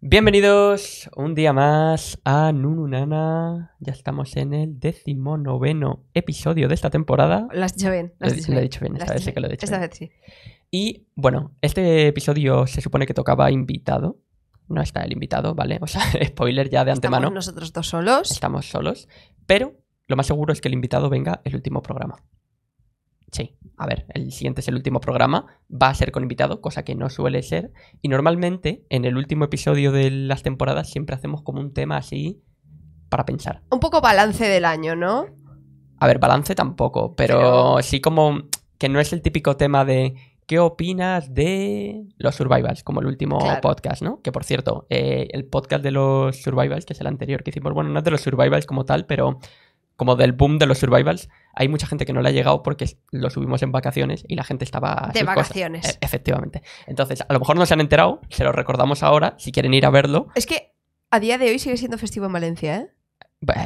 Bienvenidos un día más a Nununana. Ya estamos en el decimonoveno episodio de esta temporada. Lo has dicho bien. Lo, he bien, esta vez que lo Y bueno, este episodio se supone que tocaba invitado. No está el invitado, ¿vale? O sea, spoiler ya de antemano. Estamos nosotros dos solos. Estamos solos. Pero lo más seguro es que el invitado venga el último programa sí, a ver, el siguiente es el último programa, va a ser con invitado, cosa que no suele ser, y normalmente en el último episodio de las temporadas siempre hacemos como un tema así para pensar. Un poco balance del año, ¿no? A ver, balance tampoco, pero, sí como que no es el típico tema de ¿qué opinas de los Survivals? Como el último podcast, ¿no? Que por cierto, eh, el podcast de los Survivals, que es el anterior que hicimos, bueno, no es de los Survivals como tal, pero como del boom de los Survivals, hay mucha gente que no le ha llegado porque lo subimos en vacaciones y la gente estaba... De vacaciones. E, efectivamente. Entonces, a lo mejor no se han enterado, se lo recordamos ahora, si quieren ir a verlo. Es que a día de hoy sigue siendo festivo en Valencia, ¿eh?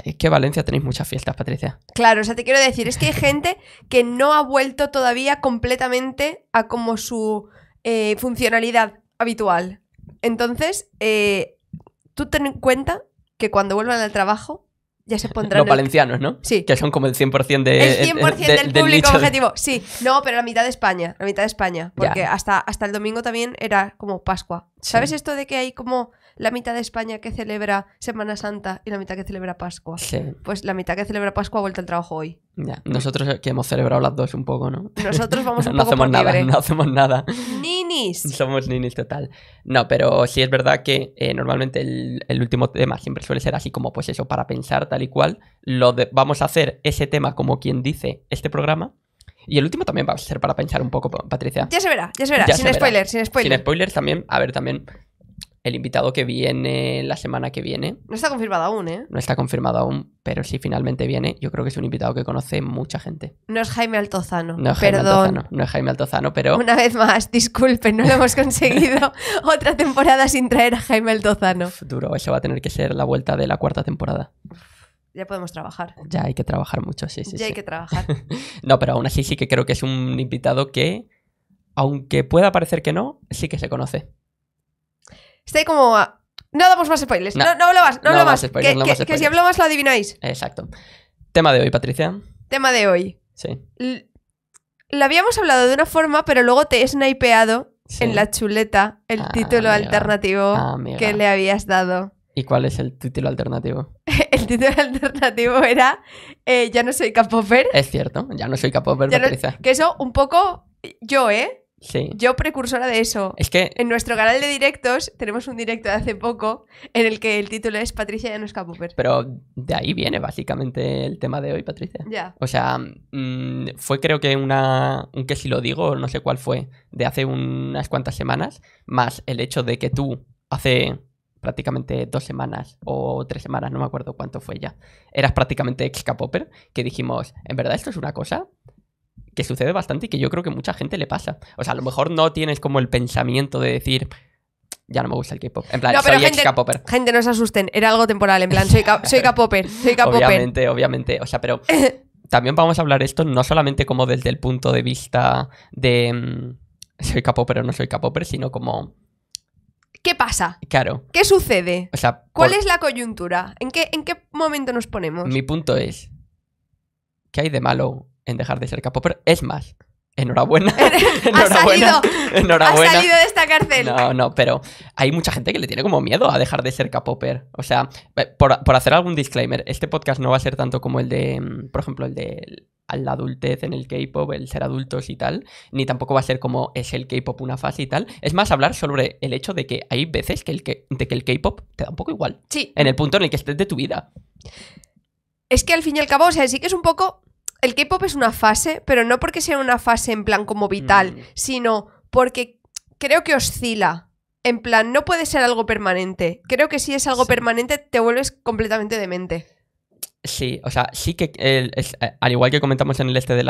Es que Valencia tenéis muchas fiestas, Patricia. Claro, o sea, te quiero decir, es que hay gente que no ha vuelto todavía completamente a como su eh, funcionalidad habitual. Entonces, eh, tú ten en cuenta que cuando vuelvan al trabajo ya se pondrán... Los valencianos, ¿no? Sí. Que son como el 100% de... El 100% eh, eh, del público objetivo. Sí. No, pero la mitad de España. La mitad de España. Porque hasta, hasta el domingo también era como Pascua. ¿Sabes esto de que hay como la mitad de España que celebra Semana Santa y la mitad que celebra Pascua. Pues la mitad que celebra Pascua ha vuelto al trabajo hoy. Ya. Nosotros que hemos celebrado las dos un poco, ¿no? Nosotros vamos a un poco hacemos No hacemos nada. Ninis. Somos ninis total. No, pero sí es verdad que eh, normalmente el, último tema siempre suele ser así como pues eso, para pensar tal y cual. Lo vamos a hacer ese tema como quien dice este programa. Y el último también va a ser para pensar un poco, Patricia. Ya se verá, ya se verá, sin spoilers, sin spoilers. Sin spoilers también, a ver, también el invitado que viene la semana que viene. No está confirmado aún, ¿eh? No está confirmado aún, pero si finalmente viene, yo creo que es un invitado que conoce mucha gente. No es Jaime Altozano. No es Jaime Perdón. Altozano, no es Jaime Altozano, pero. Una vez más, disculpen, no lo hemos conseguido otra temporada sin traer a Jaime Altozano. Duro, eso va a tener que ser la vuelta de la cuarta temporada. Ya podemos trabajar. Ya hay que trabajar mucho, sí, sí. Ya hay que trabajar. no, pero aún así sí que creo que es un invitado que, aunque pueda parecer que no, sí que se conoce. Estoy como. A... No damos más spoilers. No, no, hablo más, no, hablo más. que, si hablo más lo adivináis. Exacto. Tema de hoy, Patricia. Tema de hoy. Sí. La habíamos hablado de una forma, pero luego te he snipeado en la chuleta el ah, título alternativo ah, que le habías dado. ¿Y cuál es el título alternativo? el título alternativo era eh, Ya no soy capófer. Es cierto, ya no soy capopper, Patricia. que eso un poco yo, ¿eh? Yo precursora de eso. Es que... En nuestro canal de directos tenemos un directo de hace poco en el que el título es Patricia ya no es Pero de ahí viene básicamente el tema de hoy, Patricia. Ya. O sea, mm, fue creo que una... Un que si lo digo, no sé cuál fue, de hace unas cuantas semanas, más el hecho de que tú hace prácticamente dos semanas o tres semanas, no me acuerdo cuánto fue ya, eras prácticamente ex capopper, que dijimos, en verdad esto es una cosa, que sucede bastante y que yo creo que mucha gente le pasa. O sea, a lo mejor no tienes como el pensamiento de decir, ya no me gusta el K-pop. En plan, no, pero soy gente, Gente, no se asusten, era algo temporal. En plan, soy K-popper, soy k Obviamente, obviamente. O sea, pero también vamos a hablar esto no solamente como desde el punto de vista de mm, soy K-popper o no soy K-popper, sino como. ¿Qué pasa? Claro. ¿Qué sucede? O sea, ¿cuál es la coyuntura? ¿En qué, ¿En qué momento nos ponemos? Mi punto es. ¿Qué hay de malo en dejar de ser k Es más, enhorabuena. enhorabuena. Ha salido, enhorabuena. Ha salido de esta cárcel. No, no, pero hay mucha gente que le tiene como miedo a dejar de ser k O sea, eh, por, hacer algún disclaimer, este podcast no va a ser tanto como el de, mm, por ejemplo, el de la adultez en el K-pop, el ser adultos y tal, ni tampoco va a ser como es el K-pop una fase y tal. Es más hablar sobre el hecho de que hay veces que el que, que el K-pop te da un poco igual. Sí. En el punto en el que estés de tu vida. Es que al fin y al cabo, o sea, sí que es un poco el K-pop es una fase, pero no porque sea una fase en plan como vital, mm. sino porque creo que oscila. En plan, no puede ser algo permanente. Creo que si es algo permanente, te vuelves completamente demente. Sí, o sea, sí que, eh, al igual que comentamos en el este de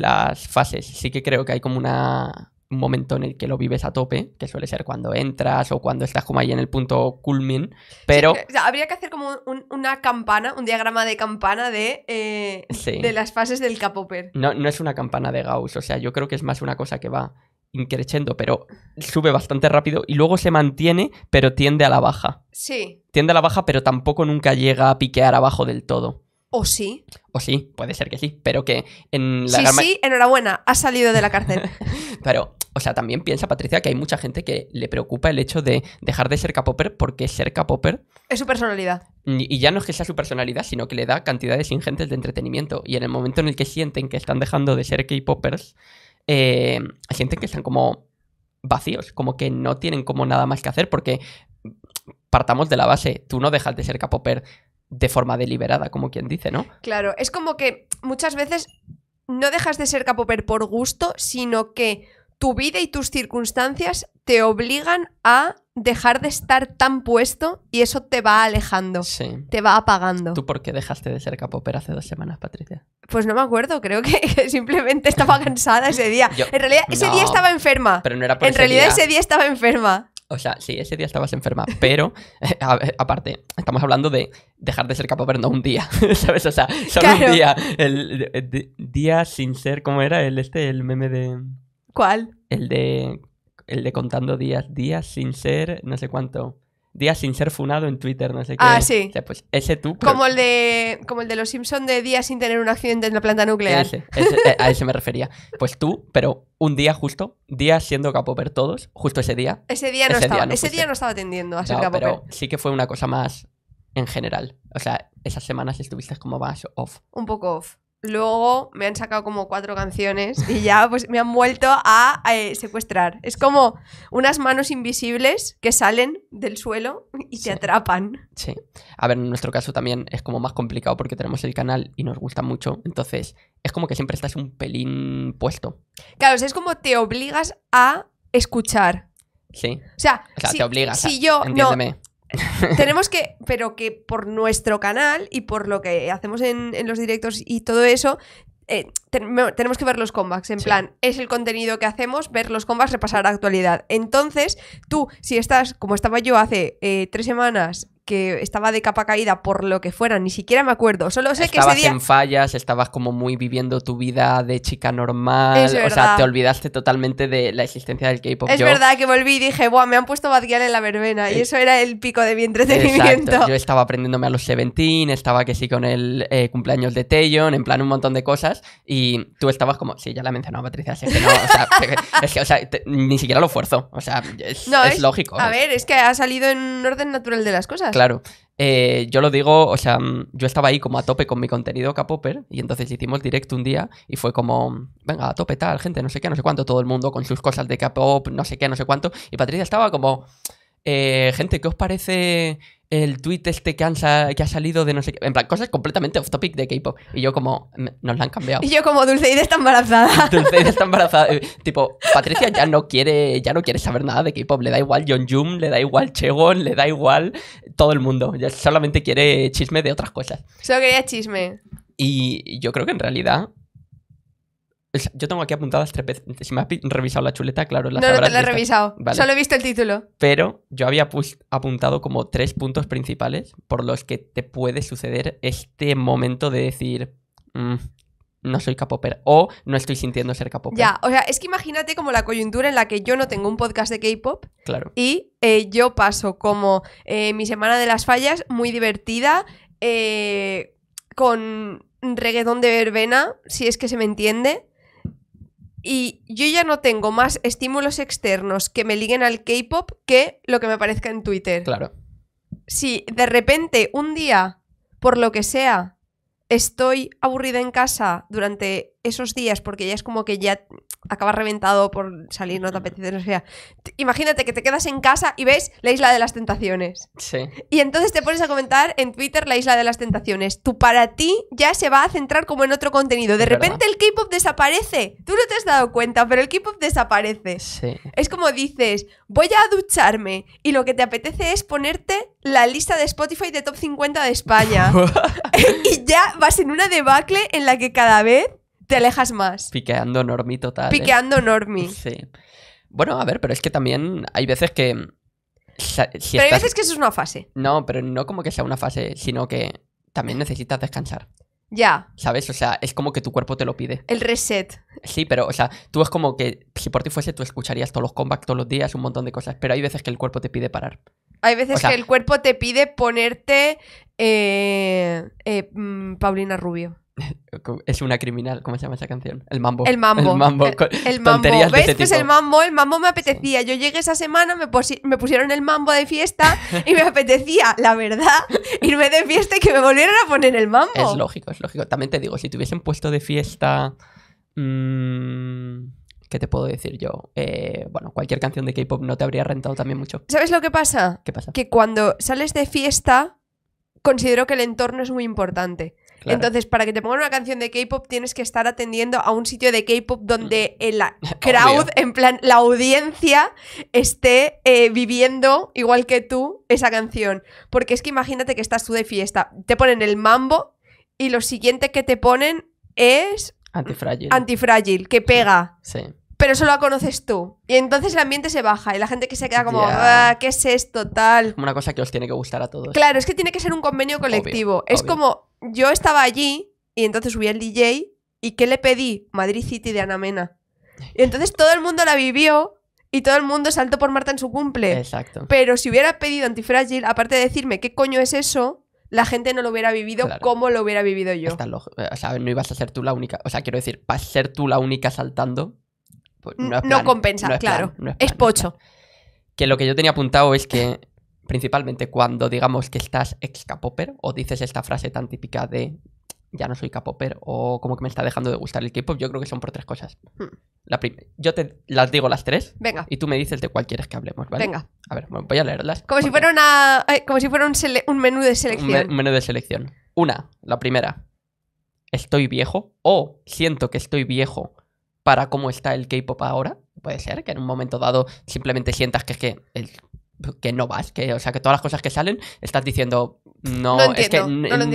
las fases, sí que creo que hay como una, un momento en el que lo vives a tope, que suele ser cuando entras o cuando estás como ahí en el punto culmin, pero... habría que hacer como una campana, un diagrama de campana de, eh, de las fases del capoper. No, no es una campana de Gauss, o sea, yo creo que es más una cosa que va increchendo pero sube bastante rápido y luego se mantiene, pero tiende a la baja. Sí. Tiende a la baja, pero tampoco nunca llega a piquear abajo del todo. O sí. O sí, puede ser que sí, pero que en la... Sí, sí, enhorabuena, ha salido de la cárcel. pero, o sea, también piensa Patricia que hay mucha gente que le preocupa el hecho de dejar de ser k porque ser k Es su personalidad. Y ya no es que sea su personalidad, sino que le da cantidades ingentes de entretenimiento. Y en el momento en el que sienten que están dejando de ser K-Poppers, eh, sienten que están como vacíos, como que no tienen como nada más que hacer porque partamos de la base, tú no dejas de ser k de forma deliberada, como quien dice, ¿no? Claro, es como que muchas veces no dejas de ser capoper por gusto, sino que tu vida y tus circunstancias te obligan a dejar de estar tan puesto y eso te va alejando, te va apagando. ¿Tú por qué dejaste de ser capoper hace dos semanas, Patricia? Pues no me acuerdo, creo que, simplemente estaba cansada ese día. en realidad, ese día estaba enferma. Pero no era En realidad, ese día estaba enferma. O sea, sí, ese día estabas enferma, pero eh, aparte, estamos hablando de dejar de ser capo verno un día, ¿sabes? O sea, solo un día. El, eh, día sin ser, ¿cómo era el este, el meme de... ¿Cuál? El de... El de contando días, días sin ser, no sé cuánto días sin ser funado en Twitter, no sé qué. Ah, sí. pues ese tú. Como, el de, como el de los Simpsons de días sin tener un accidente en la planta nuclear. Eh, a ese me refería. Pues tú, pero un día justo, días siendo capoper todos, justo ese día. Ese día no, estaba, día ese día no estaba atendiendo a ser Pero sí que fue una cosa más en general. O sea, esas semanas estuviste como más off. Un poco off luego me han sacado como cuatro canciones y ya pues me han vuelto a, eh, secuestrar. Es como unas manos invisibles que salen del suelo y te atrapan. Sí. A ver, en nuestro caso también es como más complicado porque tenemos el canal y nos gusta mucho, entonces es como que siempre estás un pelín puesto. Claro, es como te obligas a escuchar. Sí. O sea, si, te obligas. yo no, tenemos que, pero que por nuestro canal y por lo que hacemos en, los directos y todo eso, eh, tenemos que ver los comebacks. En plan, es el contenido que hacemos, ver los combats repasar la actualidad. Entonces, tú, si estás, como estaba yo hace eh, tres semanas, que estaba de capa caída por lo que fuera, ni siquiera me acuerdo. Solo sé que ese día... en fallas, estabas como muy viviendo tu vida de chica normal, o sea, te olvidaste totalmente de la existencia del K-pop. Es verdad que volví y dije, "Buah, me han puesto Bad en la verbena" y eh, eso era el pico de mi entretenimiento. Exacto. Yo estaba aprendiéndome a los Seventeen, estaba que sí con el eh, cumpleaños de Taeyeon, en plan un montón de cosas y tú estabas como, "Sí, ya la mencionaba Patricia, así que no, o sea, es que, o sea ni siquiera lo fuerzo, o sea, es, es lógico. A ver, es que ha salido en un orden natural de las cosas. Claro. Eh, yo lo digo, o sea, mm, yo estaba ahí como a tope con mi contenido k y entonces hicimos directo un día y fue como, venga, a tope tal, gente, no sé qué, no sé cuánto, todo el mundo con sus cosas de K-Pop, no sé qué, no sé cuánto. Y Patricia estaba como, eh, gente, ¿qué os parece el tweet este que, ha salido de no sé qué. En plan, cosas completamente off topic de K-pop. Y yo, como, nos la han cambiado. Y yo, como, Dulceida está embarazada. Dulceida está embarazada. Eh, tipo, Patricia ya no quiere ya no quiere saber nada de K-pop. Le da igual John Jung, le da igual Chegon, le da igual todo el mundo. solamente quiere chisme de otras cosas. Solo quería chisme. Y yo creo que en realidad yo tengo aquí apuntadas tres veces. Si me has revisado la chuleta, claro, la No, no te la he revisado. Solo he visto el título. Pero yo había apuntado como tres puntos principales por los que te puede suceder este momento de decir. Mm, no soy capopera o no estoy sintiendo ser capopera. Ya, o sea, es que imagínate como la coyuntura en la que yo no tengo un podcast de K-pop. Claro. Y eh, yo paso como eh, mi semana de las fallas, muy divertida, eh, con reggaetón de verbena, si es que se me entiende. Y yo ya no tengo más estímulos externos que me liguen al K-pop que lo que me aparezca en Twitter. Claro. Si de repente un día, por lo que sea, estoy aburrida en casa durante esos días porque ya es como que ya acabas reventado por salir, no te apetece, no sea. Imagínate que te quedas en casa y ves la isla de las tentaciones. Sí. Y entonces te pones a comentar en Twitter la isla de las tentaciones. Tú para ti ya se va a centrar como en otro contenido. De repente el K-pop desaparece. Tú no te has dado cuenta, pero el K-pop desaparece. Sí. Es como dices, voy a ducharme y lo que te apetece es ponerte la lista de Spotify de top 50 de España. y ya vas en una debacle en la que cada vez te alejas más. Piqueando normi total. ¿eh? Piqueando normi. Sí. Bueno, a ver, pero es que también hay veces que. pero hay veces que eso es una fase. No, pero no como que sea una fase, sino que también necesitas descansar. Ya. ¿Sabes? O sea, es como que tu cuerpo te lo pide. El reset. Sí, pero, o sea, tú es como que si por ti fuese, tú escucharías todos los combats, todos los días, un montón de cosas, pero hay veces que el cuerpo te pide parar. Hay veces que el cuerpo te pide ponerte eh, eh, mm, Paulina Rubio es una criminal, ¿cómo se llama esa canción? El mambo. El mambo. El mambo. El, este pues el mambo, el mambo me apetecía. Yo llegué esa semana, me, pusieron el mambo de fiesta y me apetecía, la verdad, irme de fiesta y que me volvieran a poner el mambo. Es lógico, es lógico. También te digo, si te hubiesen puesto de fiesta. Mm, ¿qué te puedo decir yo? Eh, bueno, cualquier canción de K-pop no te habría rentado también mucho. ¿Sabes lo que pasa? pasa? Que cuando sales de fiesta, considero que el entorno es muy importante. Entonces, para que te pongan una canción de K-pop, tienes que estar atendiendo a un sitio de K-pop donde mm. el crowd, en plan, la audiencia, esté eh, viviendo igual que tú esa canción. Porque es que imagínate que estás tú de fiesta, te ponen el mambo y lo siguiente que te ponen es. Antifrágil. Antifrágil, que pega. sí. pero solo la conoces tú. Y entonces el ambiente se baja y la gente que se queda como, ah, ¿qué es esto? Tal. Como una cosa que os tiene que gustar a todos. Claro, es que tiene que ser un convenio colectivo. es como yo estaba allí y entonces subí el DJ y ¿qué le pedí? Madrid City de Ana Mena. Y entonces todo el mundo la vivió y todo el mundo saltó por Marta en su cumple. Exacto. Pero si hubiera pedido Antifrágil, aparte de decirme qué coño es eso, la gente no lo hubiera vivido como lo hubiera vivido yo. Eh, o sea, no ibas a ser tú la única. O sea, quiero decir, para ser tú la única saltando. no, compensa, claro. es, pocho. Que lo que yo tenía apuntado es que principalmente cuando digamos que estás ex capoper o dices esta frase tan típica de ya no soy capoper o como que me está dejando de gustar el K-pop, yo creo que son por tres cosas. Hmm. yo te las digo las tres. Venga. Y tú me dices de cuál quieres que hablemos, ¿vale? Venga. A ver, voy a leerlas. Como si fuera una como si fuera un, menú de selección. Un, menú de selección. Una, la primera. Estoy viejo o siento que estoy viejo para cómo está el K-pop ahora. Puede ser que en un momento dado simplemente sientas que es que que no vas, que, o sea, que todas las cosas que salen estás diciendo, no, es, que,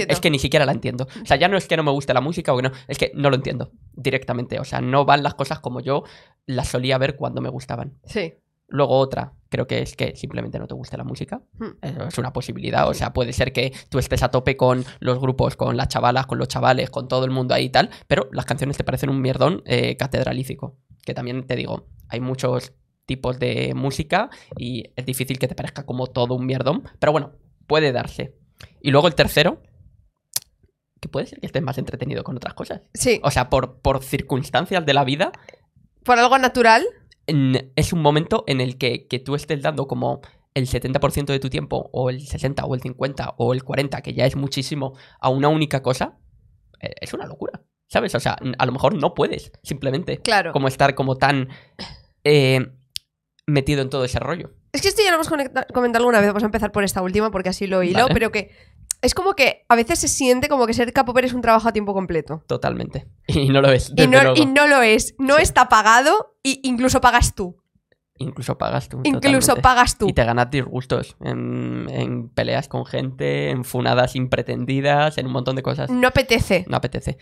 es que ni siquiera la entiendo. O sea, ya no es que no me guste la música o que no, es que no lo entiendo directamente. O sea, no van las cosas como yo las solía ver cuando me gustaban. Sí. Luego otra, creo que es que simplemente no te gusta la música. Hmm. Eh, es una posibilidad. O sea, puede ser que tú estés a tope con los grupos, con las chavalas, con los chavales, con todo el mundo ahí y tal, pero las canciones te parecen un mierdón eh, catedralífico Que también te digo, hay muchos tipos de música y es difícil que te parezca como todo un mierdón, pero bueno, puede darse. Y luego el tercero, que puede ser que estés más entretenido con otras cosas. Sí. O sea, por, por circunstancias de la vida. Por algo natural. es un momento en el que, que tú estés dando como el 70% de tu tiempo, o el 60, o el 50, o el 40, que ya es muchísimo, a una única cosa, e, es una locura. ¿Sabes? O sea, a lo mejor no puedes, simplemente. Claro. Como estar como tan. Eh, metido en todo ese rollo. Es que esto ya lo hemos comentado alguna vez, vamos a empezar por esta última porque así lo hilo, pero que es como que a veces se siente como que ser pero es un trabajo a tiempo completo. Totalmente. Y no lo es. Y no, lo es. No está pagado e incluso pagas tú. Incluso pagas tú. Incluso pagas tú. Y te ganas disgustos en, en, peleas con gente, en funadas impretendidas, en un montón de cosas. No apetece. No apetece.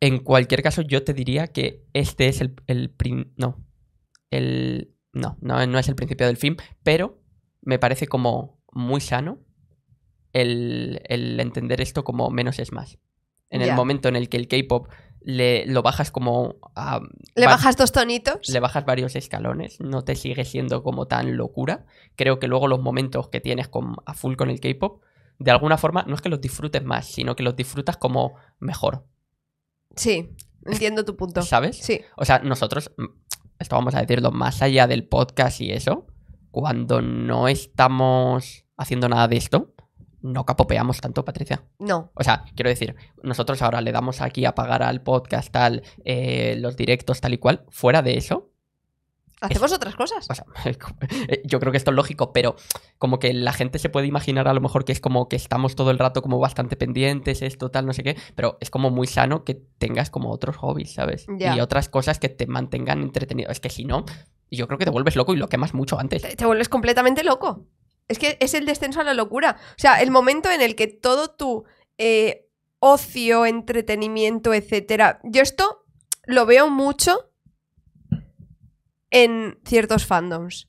En cualquier caso, yo te diría que este es el, el prim, no, el no, no, es el principio del film pero me parece como muy sano el, entender esto como menos es más. En el momento en el que el K-pop le lo bajas como le bajas dos tonitos le bajas varios escalones no te sigue siendo como tan locura creo que luego los momentos que tienes con, a full con el K-pop de alguna forma no es que los disfrutes más sino que los disfrutas como mejor sí entiendo tu punto sabes sí o sea nosotros esto vamos a decirlo, más allá del podcast y eso, cuando no estamos haciendo nada de esto, no capopeamos tanto, Patricia. No. O sea, quiero decir, nosotros ahora le damos aquí a pagar al podcast, tal, eh, los directos, tal y cual. Fuera de eso, Hacemos otras cosas. Eh, yo creo que esto es lógico, pero como que la gente se puede imaginar a lo mejor que es como que estamos todo el rato como bastante pendientes, esto, tal, no sé qué, pero es como muy sano que tengas como otros hobbies, ¿sabes? Y otras cosas que te mantengan entretenido. Es que si no, yo creo que te vuelves loco y lo quemas mucho antes. te, te vuelves completamente loco. Es que es el descenso a la locura. O sea, el momento en el que todo tu eh, ocio, entretenimiento, etcétera. Yo esto lo veo mucho en ciertos fandoms.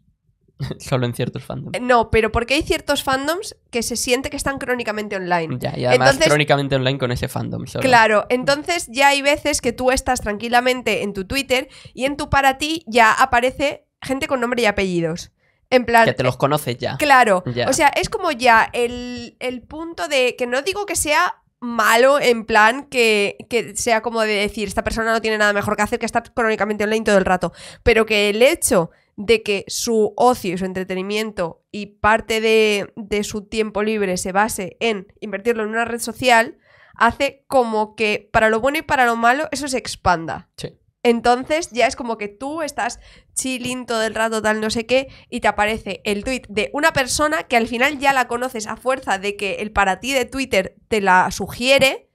Solo en ciertos fandoms. Eh, no, pero porque hay ciertos fandoms que se siente que están crónicamente online. Ya, y además crónicamente online con ese fandom. Solo. Claro, entonces ya hay veces que tú estás tranquilamente en tu Twitter y en tu para ti ya aparece gente con nombre y apellidos. En plan. Que te los conoces ya. Claro. O sea, es como ya el, el punto de. Que no digo que sea malo en plan que, sea como de decir, esta persona no tiene nada mejor que hacer que estar crónicamente online todo el rato, pero que el hecho de que su ocio, y su entretenimiento y parte de, de su tiempo libre se base en invertirlo en una red social, hace como que para lo bueno y para lo malo eso se expanda. Sí. Entonces ya es como que tú estás chilling todo el rato, tal no sé qué, y te aparece el tweet de una persona que al final ya la conoces a fuerza de que el para ti de Twitter te la sugiere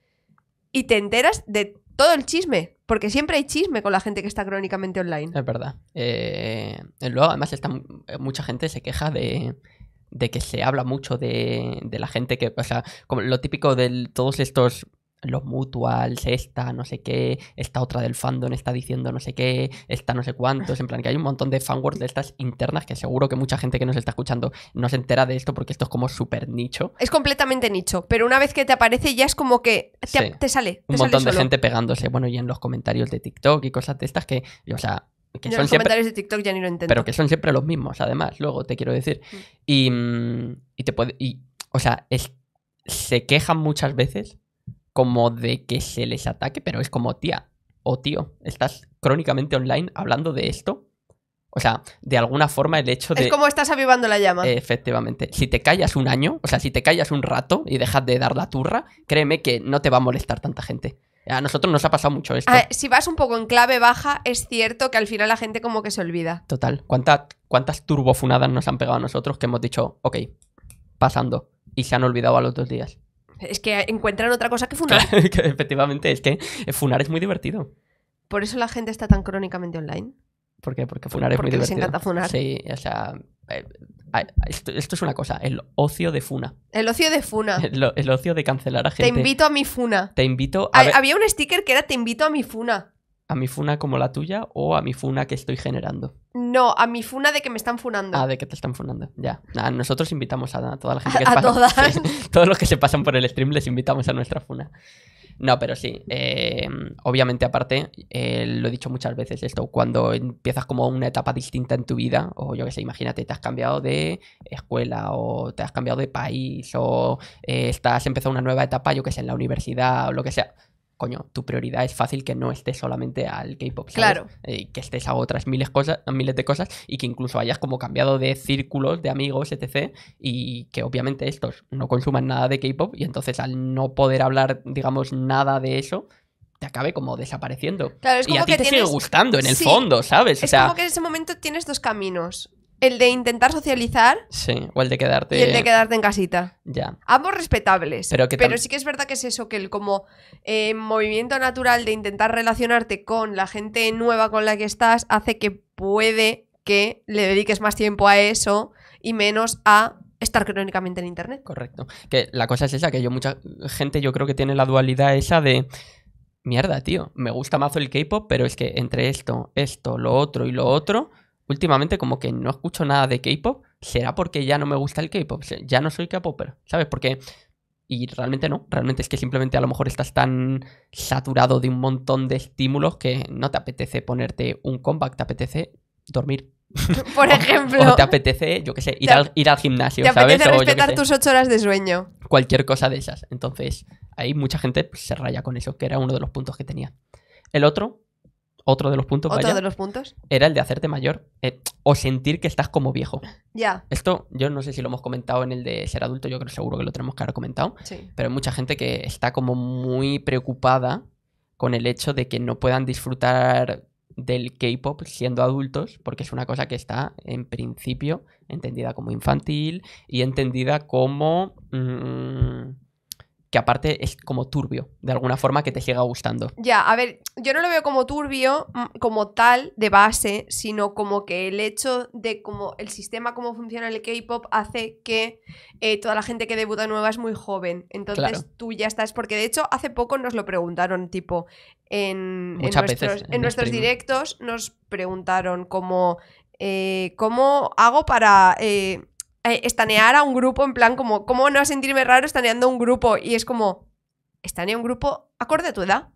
y te enteras de todo el chisme. Porque siempre hay chisme con la gente que está crónicamente online. Es verdad. Eh, luego, además, eh, mucha gente se queja de, que se habla mucho de, la gente que, o sea, como lo típico de todos estos los mutuals, esta, no sé qué, esta otra del fandom está diciendo no sé qué, esta no sé cuántos, en plan que hay un montón de fanwords de estas internas que seguro que mucha gente que nos está escuchando no se entera de esto porque esto es como súper nicho. Es completamente nicho, pero una vez que te aparece ya es como que te, sale. un montón de gente pegándose, bueno, y en los comentarios de TikTok y cosas de estas que, o sea, que son los comentarios de TikTok ya ni lo Pero que son siempre los mismos, además, luego te quiero decir. Mm. Y, mm, y te puede. Y, o sea, es, se quejan muchas veces como de que se les ataque, pero es como, tía o tío, estás crónicamente online hablando de esto. O sea, de alguna forma el hecho de... Es como estás avivando la llama. efectivamente. Si te callas un año, o sea, si te callas un rato y dejas de dar la turra, créeme que no te va a molestar tanta gente. A nosotros nos ha pasado mucho esto. Ah, si vas un poco en clave baja, es cierto que al final la gente como que se olvida. Total. cuántas ¿Cuántas turbofunadas nos han pegado a nosotros que hemos dicho, ok, pasando? Y se han olvidado a los dos días. Es que encuentran otra cosa que funar. efectivamente, es que funar es muy divertido. ¿Por eso la gente está tan crónicamente online? ¿Por qué? Porque funar es muy divertido. les encanta funar. Sí, o sea... Eh, esto, es una cosa, el ocio de funa. El ocio de funa. El, ocio de cancelar a gente. Te invito a mi funa. Te invito Había un sticker que era te invito a mi funa. ¿A mi funa como la tuya o a mi funa que estoy generando? No, a mi funa de que me están funando. Ah, de que te están funando, ya. nosotros invitamos a, toda la gente que a, a todas. todos los que se pasan por el stream les invitamos a nuestra funa. No, pero sí. Eh, obviamente, aparte, eh, lo he dicho muchas veces esto, cuando empiezas como una etapa distinta en tu vida, o yo que sé, imagínate, te has cambiado de escuela, o te has cambiado de país, o eh, estás empezando una nueva etapa, yo que sé, en la universidad, o lo que sea coño, tu prioridad es fácil que no estés solamente al K-pop. Claro. Eh, que estés a otras miles, cosas, miles de cosas y que incluso hayas como cambiado de círculos, de amigos, etc. Y que obviamente estos no consuman nada de K-pop y entonces al no poder hablar, digamos, nada de eso, te acabe como desapareciendo. Claro, es y a ti te sigue gustando en el fondo, ¿sabes? es como que en ese momento tienes dos caminos. El de intentar socializar. Sí, o el de quedarte. Y el de quedarte en casita. Ya. Ambos respetables. Pero, sí que es verdad que es eso, que el como eh, movimiento natural de intentar relacionarte con la gente nueva con la que estás hace que puede que le dediques más tiempo a eso y menos a estar crónicamente en internet. Correcto. Que la cosa es esa, que yo mucha gente yo creo que tiene la dualidad esa de mierda, tío, me gusta mazo el K-pop, pero es que entre esto, esto, lo otro y lo otro últimamente como que no escucho nada de K-pop, será porque ya no me gusta el K-pop, ya no soy K-popper, ¿sabes? Porque y realmente no, realmente es que simplemente a lo mejor estás tan saturado de un montón de estímulos que no te apetece ponerte un comeback, te apetece dormir. Por ejemplo. o, te apetece, yo qué sé, ir, al, ir al gimnasio, te Apetece respetar tus ocho horas de sueño. Cualquier cosa de esas. Entonces, ahí mucha gente pues, se raya con eso, que era uno de los puntos que tenía. El otro otro de los puntos. Era el de hacerte mayor eh, o sentir que estás como viejo. Ya. Esto yo no sé si lo hemos comentado en el de ser adulto, yo creo seguro que lo tenemos que haber comentado. Sí. Pero hay mucha gente que está como muy preocupada con el hecho de que no puedan disfrutar del K-pop siendo adultos, porque es una cosa que está en principio entendida como infantil y entendida como. Mm, que aparte es como turbio, de alguna forma que te llega gustando. Ya, a ver, yo no lo veo como turbio mm, como tal de base, sino como que el hecho de como el sistema, cómo funciona el K-pop, hace que eh, toda la gente que debuta nueva es muy joven. Entonces tú ya estás, porque de hecho hace poco nos lo preguntaron, tipo, en, en nuestros, directos nos preguntaron como, eh, ¿cómo hago para... Eh, eh, estanear a un grupo, en plan, como, ¿cómo no sentirme raro estaneando un grupo? Y es como, estanea un grupo acorde a tu edad.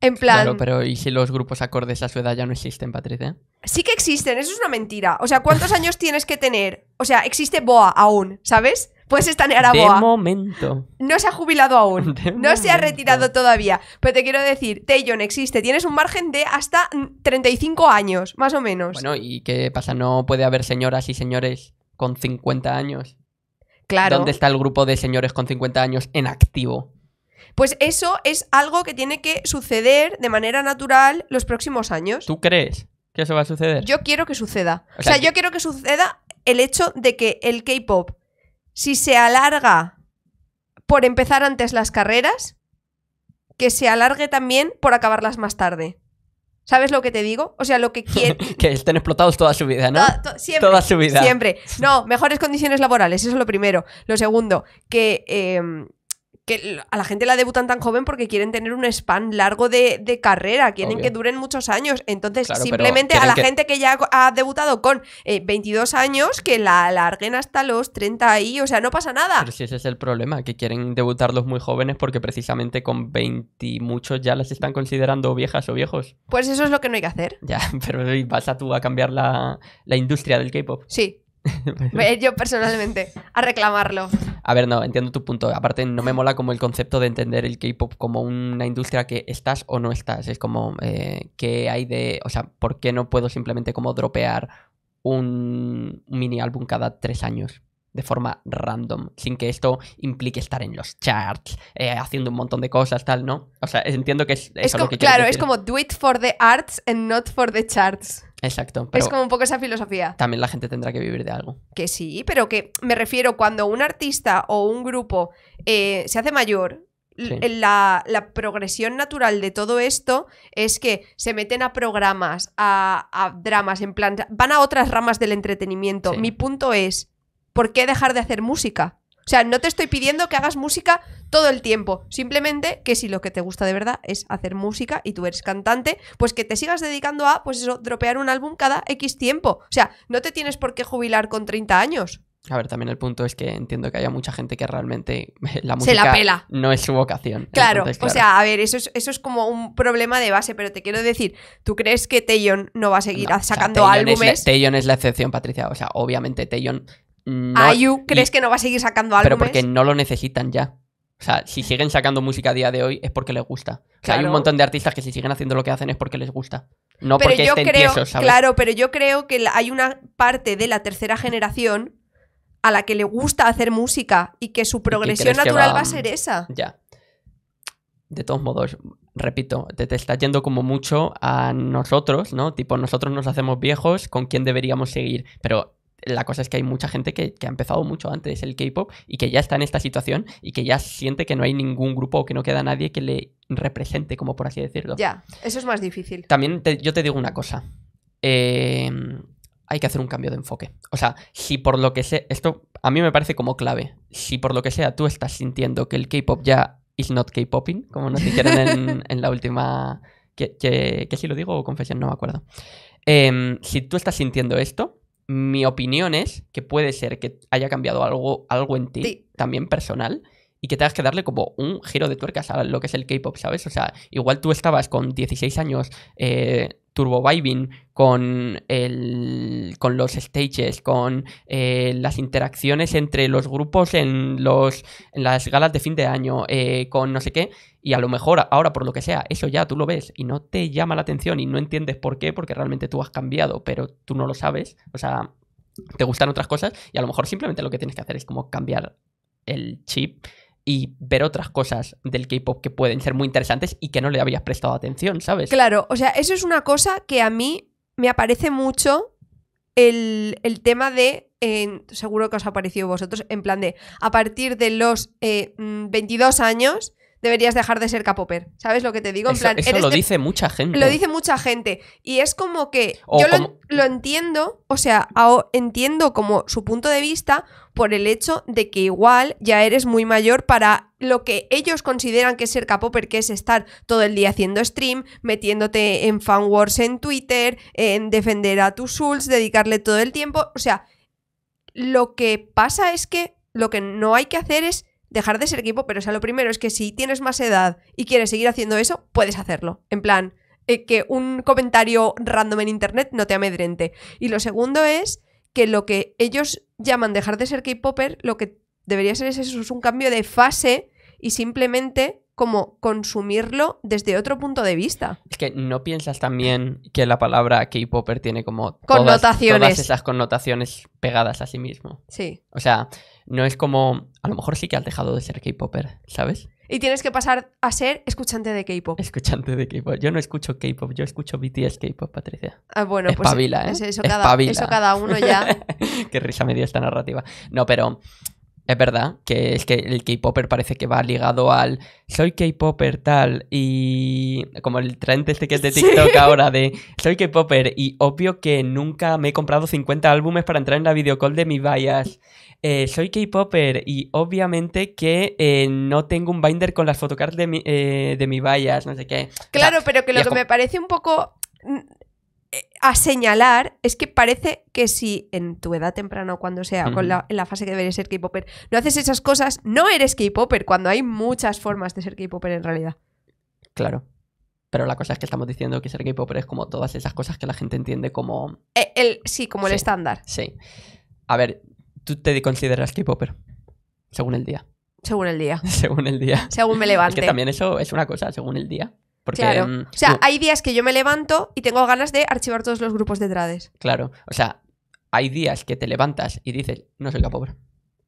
En plan. Claro, pero ¿y si los grupos acordes a su edad ya no existen, Patricia? Sí que existen, eso es una mentira. O sea, ¿cuántos años tienes que tener? O sea, existe BOA aún, ¿sabes? Puedes estanear a BOA. De momento. No se ha jubilado aún. no se ha retirado todavía. Pero te quiero decir, no existe. Tienes un margen de hasta 35 años, más o menos. Bueno, ¿y qué pasa? ¿No puede haber señoras y señores con 50 años. Claro. ¿Dónde está el grupo de señores con 50 años en activo? Pues eso es algo que tiene que suceder de manera natural los próximos años. ¿Tú crees que eso va a suceder? Yo quiero que suceda. O sea, yo quiero que suceda el hecho de que el K-pop, si se alarga por empezar antes las carreras, que se alargue también por acabarlas más tarde. ¿Sabes lo que te digo? O sea, lo que quieren... que estén explotados toda su vida, ¿no? siempre, toda su vida. Siempre. No, mejores condiciones laborales, eso es lo primero. Lo segundo, que eh, que a la gente la debutan tan joven porque quieren tener un span largo de, carrera, quieren que duren muchos años. Entonces, simplemente a la gente que ya ha debutado con 22 eh, años, que la alarguen hasta los 30 y, o sea, no pasa nada. Pero si ese es el problema, que quieren debutar los muy jóvenes porque precisamente con 20 muchos ya las están considerando viejas o viejos. Pues eso es lo que no hay que hacer. Ya, pero vas a tú a cambiar la, la industria del K-pop. Sí, Yo personalmente, a reclamarlo. A ver, no, entiendo tu punto. Aparte, no me mola como el concepto de entender el K-pop como una industria que estás o no estás. Es como, eh, ¿qué hay de.? O sea, ¿por qué no puedo simplemente como dropear un mini álbum cada tres años? de forma random, sin que esto implique estar en los charts, eh, haciendo un montón de cosas, tal, ¿no? O sea, entiendo que es, es lo que Claro, es como do it for the arts and not for the charts. Exacto. es como un poco esa filosofía. También la gente tendrá que vivir de algo. Que sí, pero que me refiero cuando un artista o un grupo eh, se hace mayor, La, progresión natural de todo esto es que se meten a programas, a, dramas, en plan, van a otras ramas del entretenimiento. Mi punto es, ¿por qué dejar de hacer música? O sea, no te estoy pidiendo que hagas música todo el tiempo. Simplemente que si lo que te gusta de verdad es hacer música y tú eres cantante, pues que te sigas dedicando a, pues eso, dropear un álbum cada X tiempo. O sea, no te tienes por qué jubilar con 30 años. A ver, también el punto es que entiendo que haya mucha gente que realmente la música la pela. no es su vocación. Claro, o sea, a ver, eso es, eso es como un problema de base, pero te quiero decir, ¿tú crees que Tayon no va a seguir sacando álbumes? Es es la excepción, Patricia. O sea, obviamente Tayon Mm, crees que no va a seguir sacando algo, Pero porque no lo necesitan ya. O sea, si siguen sacando música a día de hoy es porque les gusta. O sea, hay un montón de artistas que si siguen haciendo lo que hacen es porque les gusta. No porque yo estén creo, ¿sabes? Claro, pero yo creo que hay una parte de la tercera generación a la que le gusta hacer música y que su progresión natural va, a ser esa. Ya. De todos modos, repito, te, te, está yendo como mucho a nosotros, ¿no? Tipo, nosotros nos hacemos viejos, ¿con quién deberíamos seguir? Pero la cosa es que hay mucha gente que, ha empezado mucho antes el K-pop y que ya está en esta situación y que ya siente que no hay ningún grupo o que no queda nadie que le represente, como por así decirlo. Ya, eso es más difícil. También yo te digo una cosa. Eh, hay que hacer un cambio de enfoque. O sea, si por lo que sea, esto a mí me parece como clave. Si por lo que sea tú estás sintiendo que el K-pop ya is not K-popping, como nos dijeron en, en la última. Que, si lo digo o confesión, no me acuerdo. Em, si tú estás sintiendo esto, mi opinión es que puede ser que haya cambiado algo, algo en ti, también personal, y que tengas que darle como un giro de tuercas a lo que es el K-pop, ¿sabes? O sea, igual tú estabas con 16 años eh, turbo vibing con, con los stages, con eh, las interacciones entre los grupos en, los, en las galas de fin de año, eh, con no sé qué, y a lo mejor ahora por lo que sea, eso ya tú lo ves y no te llama la atención y no entiendes por qué, porque realmente tú has cambiado, pero tú no lo sabes, o sea, te gustan otras cosas y a lo mejor simplemente lo que tienes que hacer es como cambiar el chip y ver otras cosas del K-pop que pueden ser muy interesantes y que no le habías prestado atención, ¿sabes? Claro, o sea, eso es una cosa que a mí me aparece mucho el, tema de. seguro que os ha parecido vosotros, en plan de a partir de los 22 eh, mm, años deberías dejar de ser capoper. ¿Sabes lo que te digo? eso, lo dice mucha gente. Lo dice mucha gente. Y es como que yo Lo, entiendo, o sea, entiendo como su punto de vista por el hecho de que igual ya eres muy mayor para lo que ellos consideran que es ser capoper, que es estar todo el día haciendo stream, metiéndote en fan en Twitter, en defender a tus souls, dedicarle todo el tiempo. O sea, lo que pasa es que lo que no hay que hacer es dejar de ser equipo, pero o sea, lo primero es que si tienes más edad y quieres seguir haciendo eso, puedes hacerlo. En plan, eh, que un comentario random en internet no te amedrente. Y lo segundo es que lo que ellos llaman dejar de ser K-Popper, lo que debería ser es eso, es un cambio de fase y simplemente como consumirlo desde otro punto de vista. Es que no piensas también que la palabra K-Popper tiene como todas esas connotaciones pegadas a sí mismo. Sí. O sea, no es como, a lo mejor sí que has dejado de ser K-Popper, ¿sabes? Y tienes que pasar a ser escuchante de K-pop. Escuchante de K-pop. Yo no escucho K-pop, yo escucho BTS K-pop, Patricia. Ah, bueno, pues. ¿eh? eso cada uno ya. Qué risa me dio esta narrativa. No, pero es verdad que es que el K-Popper parece que va ligado al soy K-Popper tal y como el trend este que es de TikTok ahora de soy K-Popper y obvio que nunca me he comprado 50 álbumes para entrar en la videocall de mi bias. Eh, soy K-Popper y obviamente que eh, no tengo un binder con las photocards de mi, eh, de bias, no sé qué. Claro, pero que lo que me parece un poco mm, eh, a señalar es que parece que si en tu edad temprana o cuando sea, con la, en la fase que deberías ser K-Popper, no haces esas cosas, no eres K-Popper, cuando hay muchas formas de ser K-Popper en realidad. Claro. Pero la cosa es que estamos diciendo que ser K-Popper es como todas esas cosas que la gente entiende como... Eh, sí, como el estándar. Sí. A ver, ¿tú te consideras K-Popper? Según el día. Según el día. según el día. Según me levante. que también eso es una cosa, según el día. Mm, o sea, hay días que yo me levanto y tengo ganas de archivar todos los grupos de trades. Claro. O sea, hay días que te levantas y dices, no soy capover.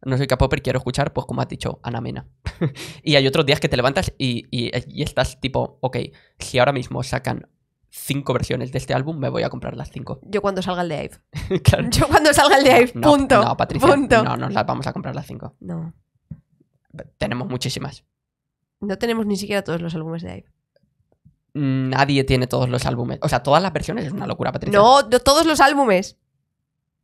No soy y quiero escuchar, pues como ha dicho, Anamena y hay otros días que te levantas y, eh, y, estás tipo, ok, si ahora mismo sacan cinco versiones de este álbum, me voy a comprar las cinco. Yo cuando salga el de Ive. Yo cuando salga el de Ive, punto. No, Patricia, punto. no, nos las vamos a comprar las cinco. No. Tenemos muchísimas. No tenemos ni siquiera todos los álbumes de Ive. Mm, nadie tiene todos los álbumes. O sea, todas las versiones es una locura, Patricia. No, todos los álbumes.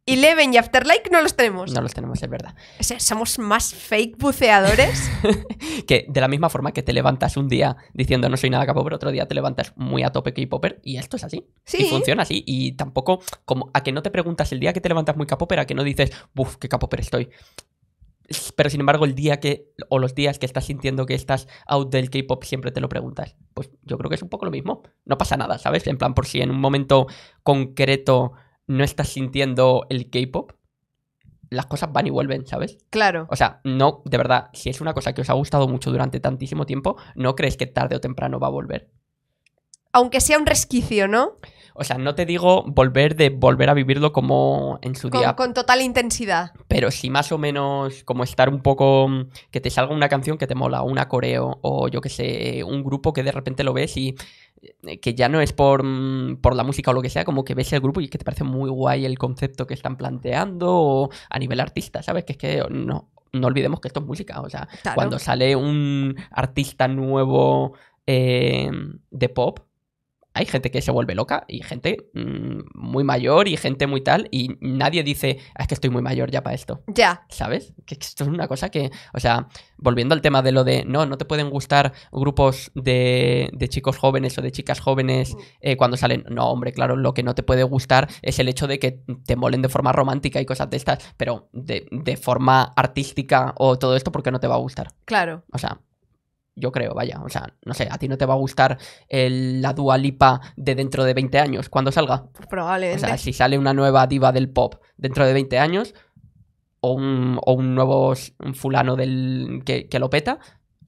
Eleven y Afterlife no los tenemos. No los tenemos, es verdad. O sea, somos más fake buceadores. que de la misma forma que te levantas un día diciendo no soy nada capo pero otro día te levantas muy a tope K-popper y esto es así. Sí. Y funciona así. Y tampoco, como a que no te preguntas el día que te levantas muy capo a que no dices, buf, qué capo estoy pero sin embargo el día que o los días que estás sintiendo que estás out del K-pop siempre te lo preguntas. Pues yo creo que es un poco lo mismo. No pasa nada, ¿sabes? En plan, por si en un momento concreto no estás sintiendo el K-pop, las cosas van y vuelven, ¿sabes? Claro. O sea, no, de verdad, si es una cosa que os ha gustado mucho durante tantísimo tiempo, ¿no crees que tarde o temprano va a volver? Aunque sea un resquicio, ¿no? O sea, no te digo volver de volver a vivirlo como en su día. Con total intensidad. Pero sí más o menos como estar un poco. Mm, que te salga una canción que te mola, una coreo, o yo que sé, un grupo que de repente lo ves y eh, que ya no es mm, por, la música o lo que sea, como que ves el grupo y que te parece muy guay el concepto que están planteando o a nivel artista, ¿sabes? Que es que no, no olvidemos que esto es música, o sea, cuando sale un artista nuevo eh, de pop, hay gente que se vuelve loca y gente mm, muy mayor y gente muy tal y nadie dice, ah, es que estoy muy mayor ya para esto. Ya. ¿Sabes? Que esto es una cosa que, o sea, volviendo al tema de lo de, no, no te pueden gustar grupos de, de chicos jóvenes o de chicas jóvenes mm. eh, cuando salen. No, hombre, claro, lo que no te puede gustar es el hecho de que te molen de forma romántica y cosas de estas, pero de, de forma artística o todo esto porque no te va a gustar. Claro. O sea, yo creo, vaya. O sea, no sé, a ti no te va a gustar el, la Dua Lipa de dentro de 20 años, cuando salga. Pues probablemente. O sea, si sale una nueva diva del pop dentro de 20 años, o un, o un nuevo fulano del que, lo peta,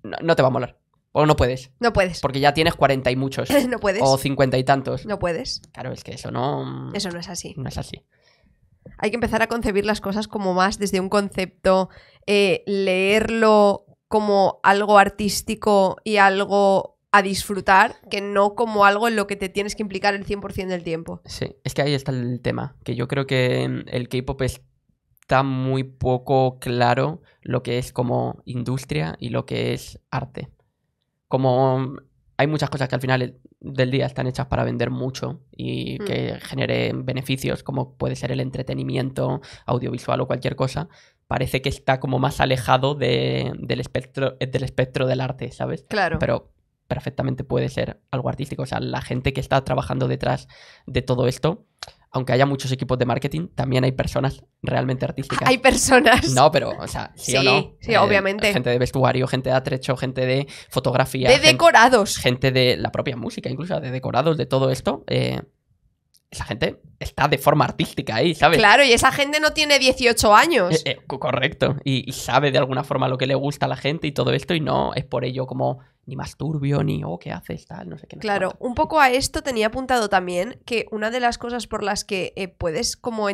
no, te va a molar. O no puedes. No puedes. Porque ya tienes 40 y muchos. no puedes. O 50 y tantos. No puedes. Claro, es que eso no. Eso no es así. No es así hay que empezar a concebir las cosas como más desde un concepto, eh, leerlo como algo artístico y algo a disfrutar, que no como algo en lo que te tienes que implicar el 100% del tiempo. Sí, es que ahí está el tema, que yo creo que el K-Pop está muy poco claro lo que es como industria y lo que es arte. Como hay muchas cosas que al final del día están hechas para vender mucho y mm. que generen beneficios, como puede ser el entretenimiento audiovisual o cualquier cosa, parece que está como más alejado de, del, espectro, eh, del espectro del arte, ¿sabes? Claro. Pero perfectamente puede ser algo artístico. O sea, la gente que está trabajando detrás de todo esto, aunque haya muchos equipos de marketing, también hay personas realmente artísticas. Hay personas. No, pero, o sea, sí, o no. Sí, obviamente. Eh, gente de vestuario, gente de atrecho, gente de fotografía. De decorados. Gente, de la propia música, incluso de decorados, de todo esto. Eh, esa gente está de forma artística ahí, ¿sabes? Claro, y esa gente no tiene 18 años. Eh, eh, correcto, y, sabe de alguna forma lo que le gusta a la gente y todo esto, y no es por ello como ni más turbio, ni, oh, ¿qué haces? Tal, no sé qué. claro, un poco a esto tenía apuntado también que una de las cosas por las que eh, puedes, como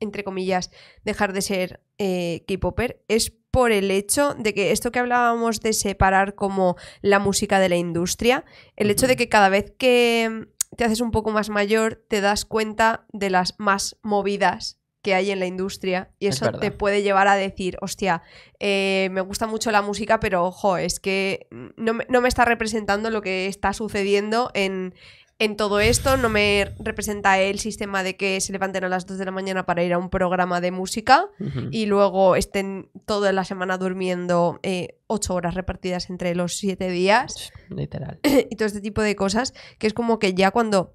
entre comillas, dejar de ser K-Popper es por el hecho de que esto que hablábamos de separar como la música de la industria, el hecho de que cada vez que te haces un poco más mayor, te das cuenta de las más movidas que hay en la industria y eso te puede llevar a decir, hostia, eh, me gusta mucho la música, pero ojo, es que no me está representando lo que está sucediendo en, en todo esto. No me representa el sistema de que se levanten a las 2 de la mañana para ir a un programa de música y luego estén toda la semana durmiendo eh, ocho 8 horas repartidas entre los 7 días. Literal. y todo este tipo de cosas, que es como que ya cuando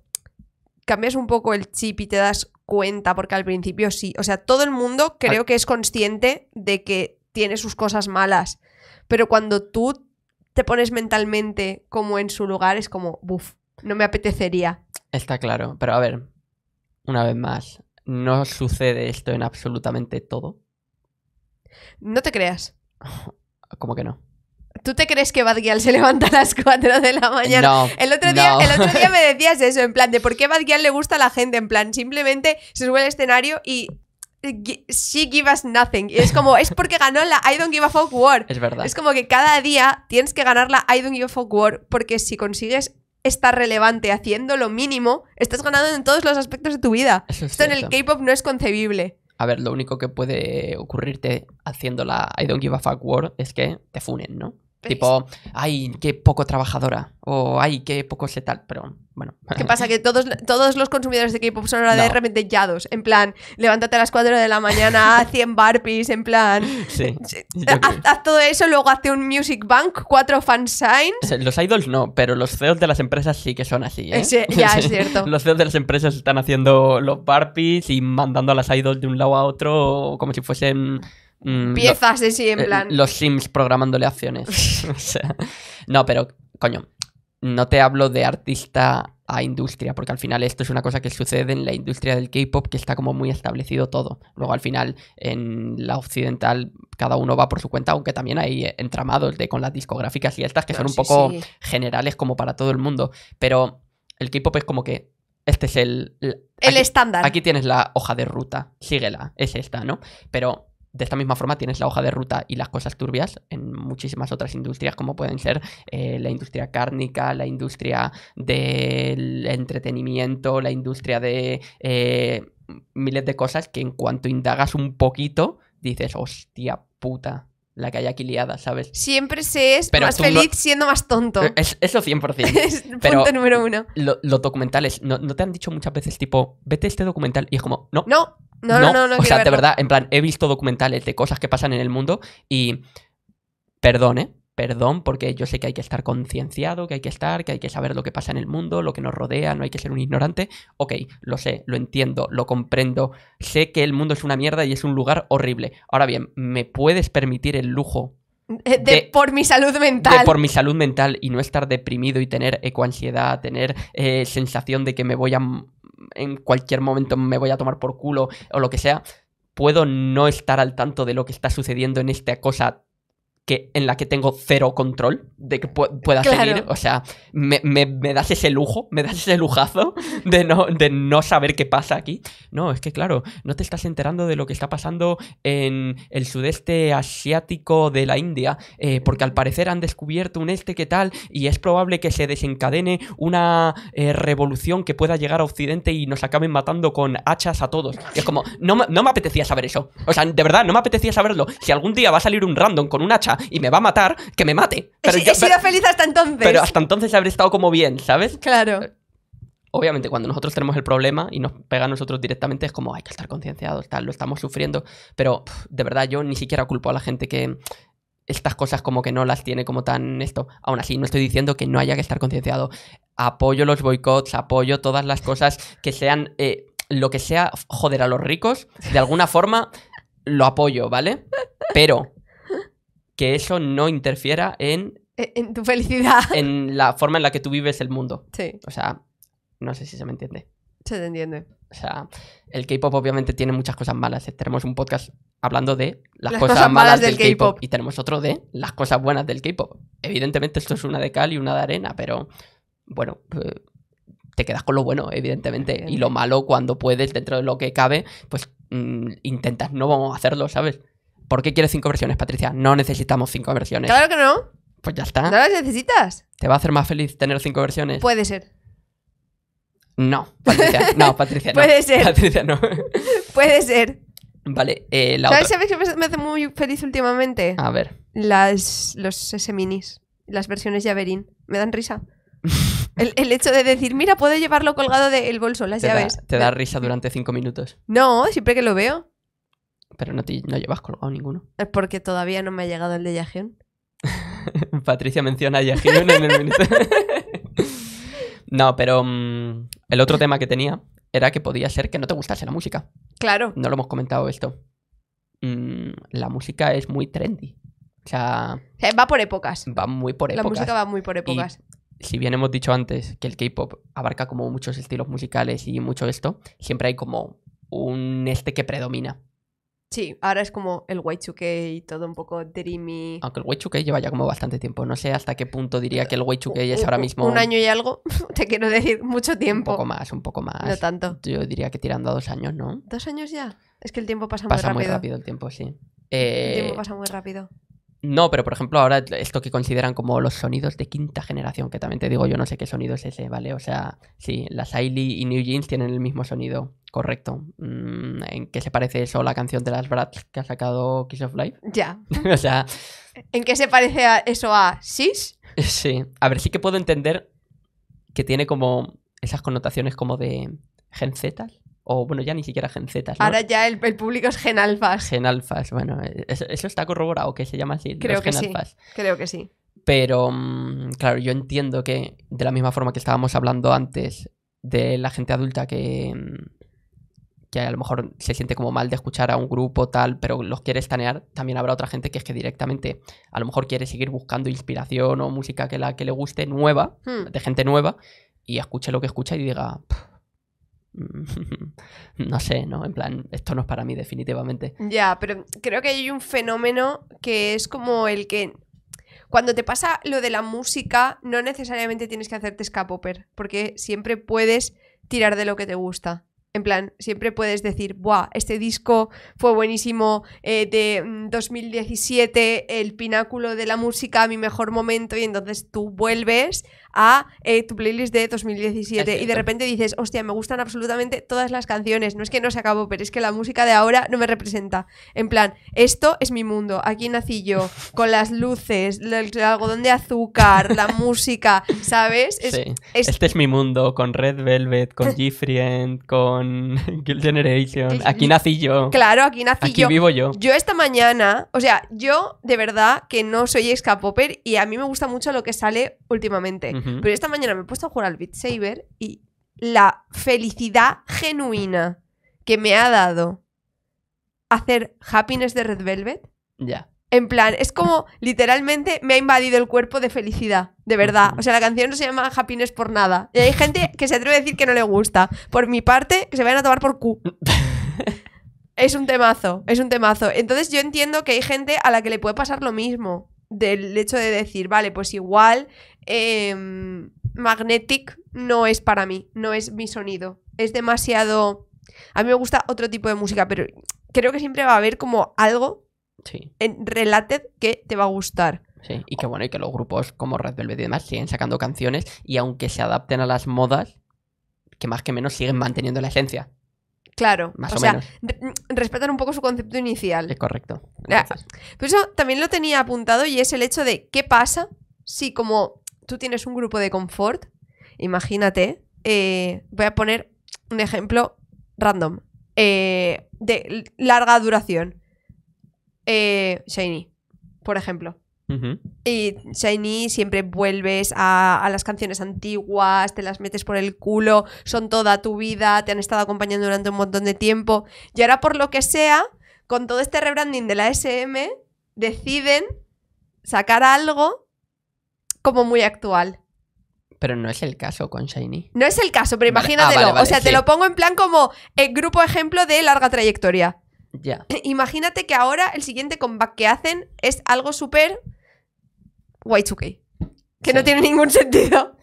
cambias un poco el chip y te das cuenta, porque al principio sí, o sea, todo el mundo creo que es consciente de que tiene sus cosas malas, pero cuando tú te pones mentalmente como en su lugar, es como, buf, no me apetecería. Está claro, pero a ver, una vez más, no sucede esto en absolutamente todo. No te creas. ¿Cómo que no? ¿Tú te crees que Badgial se levanta a las 4 de la mañana? el otro, día, el otro día me decías eso, en plan, de por qué Badgial le gusta a la gente, en plan, simplemente se sube al escenario y she give us nothing. es como, es porque ganó la I don't give a fuck war. Es verdad. Es como que cada día tienes que ganar la I don't give a fuck war porque si consigues Estás relevante haciendo lo mínimo, estás ganando en todos los aspectos de tu vida. Esto en el K-pop no es concebible. A ver, lo único que puede ocurrirte haciendo la I don't give a fuck word es que te funen, ¿no? Tipo, ay, qué poco trabajadora. O ay, qué poco se tal. Pero bueno. ¿Qué pasa? Que todos, todos los consumidores de K-pop son ahora de repente En plan, levántate a las 4 de la mañana, haz 100 barpees. En plan, sí, haz, todo eso, luego hace un music bank, cuatro fansigns. Eh, los idols no, pero los CEOs de las empresas sí que son así. ¿eh? eh ya es cierto. los CEOs de las empresas están haciendo los barpees y mandando a las idols de un lado a otro como si fuesen Mm, piezas de sí, en eh, plan. los Sims programándole acciones. no, pero, coño, no te hablo de artista a industria, porque al final esto es una cosa que sucede en la industria del K-pop que está como muy establecido todo. Luego al final en la occidental cada uno va por su cuenta, aunque también hay entramados de con las discográficas y estas que son ah, un poco generales como para todo el mundo, pero el K-pop es como que este es el el, estándar. Aquí tienes la hoja de ruta, síguela, es esta, ¿no? Pero de esta misma forma tienes la hoja de ruta y las cosas turbias en muchísimas otras industrias, como pueden ser eh, la industria cárnica, la industria del entretenimiento, la industria de eh, miles de cosas que en cuanto indagas un poquito, dices, hostia puta, la que hay aquí liada, ¿sabes? Siempre se es más feliz siendo más tonto. Eh, es, eso 100%. es punto número uno. los documentales, no, no, te han dicho muchas veces tipo, vete este documental? Y es como, no. No, no, no, no, no O sea, de verdad, en plan, he visto documentales de cosas que pasan en el mundo y. Perdón, ¿eh? Perdón, porque yo sé que hay que estar concienciado, que hay que estar, que hay que saber lo que pasa en el mundo, lo que nos rodea, no hay que ser un ignorante. Ok, lo sé, lo entiendo, lo comprendo. Sé que el mundo es una mierda y es un lugar horrible. Ahora bien, ¿me puedes permitir el lujo de, por mi salud mental. De por mi salud mental y no estar deprimido y tener ecoansiedad, tener eh, sensación de que me voy a en cualquier momento me voy a tomar por culo o lo que sea, puedo no estar al tanto de lo que está sucediendo en esta cosa en la que tengo cero control de que pueda seguir. O sea, me, das ese lujo, me das ese lujazo de no, de no saber qué pasa aquí. No, es que claro, no te estás enterando de lo que está pasando en el sudeste asiático de la India, eh, porque al parecer han descubierto un este que tal y es probable que se desencadene una eh, revolución que pueda llegar a Occidente y nos acaben matando con hachas a todos. es como, no, no me apetecía saber eso. O sea, de verdad, no me apetecía saberlo. Si algún día va a salir un random con un hacha y me va a matar, que me mate. Pero he, sido feliz hasta entonces. Pero hasta entonces habré estado como bien, ¿sabes? Claro. Eh, obviamente, cuando nosotros tenemos el problema y nos pega a nosotros directamente, es como hay que estar concienciados, tal, lo estamos sufriendo. Pero de verdad, yo ni siquiera culpo a la gente que estas cosas como que no las tiene como tan esto. Aún así, no estoy diciendo que no haya que estar concienciado. Apoyo los boicots, apoyo todas las cosas que sean. Eh, lo que sea joder a los ricos, de alguna forma lo apoyo, ¿vale? Pero que eso no interfiera en... E-, en tu felicidad. En la forma en la que tú vives el mundo. Sí. O sea, no sé si se me entiende. Se entiende. O sea, el K-pop obviamente tiene muchas cosas malas. Eh, tenemos un podcast hablando de las, cosas, malas, del, K-pop y tenemos otro de las cosas buenas del K-pop. Evidentemente, esto es una de cal y una de arena, pero bueno, eh, te quedas con lo bueno, evidentemente. Y lo malo, cuando puedes, dentro de lo que cabe, pues mm, intentas no vamos a hacerlo, ¿sabes? ¿Por qué quieres cinco versiones, Patricia? No necesitamos cinco versiones. Claro que no. Pues ya está. ¿No las necesitas? ¿Te va a hacer más feliz tener cinco versiones? Puede ser. No, Patricia, no, Patricia, no. Puede ser. Patricia, no. Puede ser. Vale, eh, la otra... ¿Sabes qué me hace muy feliz últimamente? A ver. Las, los S-minis, las versiones llaverín. Me dan risa. el, hecho de decir, mira, puedo llevarlo colgado del bolso, las llaves. te da risa durante cinco minutos. No, siempre que lo veo. Pero no, llevas colgado ninguno. Es porque todavía no me ha llegado el de Yajion. Patricia menciona a en el minuto. no, pero mm, el otro tema que tenía era que podía ser que no te gustase la música. Claro. No lo hemos comentado esto. Mm, la música es muy trendy. O sea, eh, va por épocas. Va muy por épocas. La música va muy por épocas. si bien hemos dicho antes que el K-pop abarca como muchos estilos musicales y mucho esto, siempre hay como un este que predomina. Sí, ahora es como el y y todo un poco dreamy. Aunque el y lleva ya como bastante tiempo. No sé hasta qué punto diría eh, que el y es ahora mismo. Un año y algo, te quiero decir, mucho tiempo. Un poco más, un poco más. No tanto. Yo diría que tirando a dos años, ¿no? ¿Dos años ya? Es que el tiempo pasa, pasa muy rápido. el tiempo, sí. El tiempo eh, pasa muy rápido. No, pero por ejemplo, ahora esto que consideran como los sonidos de quinta generación, que también te digo, yo no sé qué sonido es ese, ¿vale? O sea, sí, las Ailey y New Jeans tienen el mismo sonido, correcto. Mm, ¿En qué se parece eso a la canción de las Brats que ha sacado Kiss of Life? Ya. o sea. ¿En qué se parece eso a Sis? Sí. A ver, sí que puedo entender que tiene como esas connotaciones como de gen Z, o bueno, ya ni siquiera gen Z. Ahora ya el, público es gen alfas. Gen alfas, bueno, eso, está corroborado, que se llama así. Creo que sí. Creo que sí. Pero, mm, claro, yo entiendo que de la misma forma que estábamos hablando antes de la gente adulta que, mm, que a lo mejor se siente como mal de escuchar a un grupo tal, pero los quiere estanear, también habrá otra gente que es que directamente a lo mejor quiere seguir buscando inspiración o música que, la, que le guste nueva, hmm. de gente nueva, y escuche lo que escucha y diga, no sé, ¿no? En plan, esto no es para mí definitivamente. Ya, pero creo que hay un fenómeno que es como el que cuando te pasa lo de la música, no necesariamente tienes que hacerte escapoper, porque siempre puedes tirar de lo que te gusta. En plan, siempre puedes decir, ¡buah! Este disco fue buenísimo eh, de 2017, mm, el pináculo de la música, mi mejor momento, y entonces tú vuelves a eh, tu playlist de 2017 y de repente dices, hostia, me gustan absolutamente todas las canciones. No es que no se acabó, pero es que la música de ahora no me representa. En plan, esto es mi mundo, aquí nací yo, con las luces, el algodón de azúcar, la música, ¿sabes? Este es mi mundo, con Red Velvet, con G-Friend, con Kill Generation. Aquí nací yo. Claro, aquí nací yo. Aquí vivo yo. Yo esta mañana, o sea, yo de verdad que no soy escapopper y a mí me gusta mucho lo que sale últimamente. Pero esta mañana me he puesto a jugar al Beat Saber y la felicidad genuina que me ha dado hacer happiness de Red Velvet. Ya. En plan, es como literalmente me ha invadido el cuerpo de felicidad, de verdad. O sea, la canción no se llama Happiness por nada. Y hay gente que se atreve a decir que no le gusta. Por mi parte, que se vayan a tomar por Q. es un temazo, es un temazo. Entonces yo entiendo que hay gente a la que le puede pasar lo mismo. Del hecho de decir, vale, pues igual Em, magnetic no es para mí, no es mi sonido. Es demasiado... A mí me gusta otro tipo de música, pero creo que siempre va a haber como algo en Related que te va a gustar. Sí, y que bueno, y que los grupos como Red Velvet y demás siguen sacando canciones y aunque se adapten a las modas, que más que menos siguen manteniendo la esencia. Claro, más o, sea, menos. respetan un poco su concepto inicial. Es correcto. Ah, Por eso también lo tenía apuntado y es el hecho de qué pasa si como tú tienes un grupo de confort, imagínate, eh, voy a poner un ejemplo random, eh, de larga duración. Eh, Shiny, por ejemplo. Y Shiny siempre vuelves a, a, las canciones antiguas, te las metes por el culo, son toda tu vida, te han estado acompañando durante un montón de tiempo. Y ahora, por lo que sea, con todo este rebranding de la SM, deciden sacar algo como muy actual. Pero no es el caso con Shiny. No es el caso, pero ah, imagínate o sea, te lo pongo en plan como el eh, grupo ejemplo de larga trayectoria. Ya. Imagínate que ahora el siguiente comeback que hacen es algo súper Y2K. Que no tiene ningún sentido.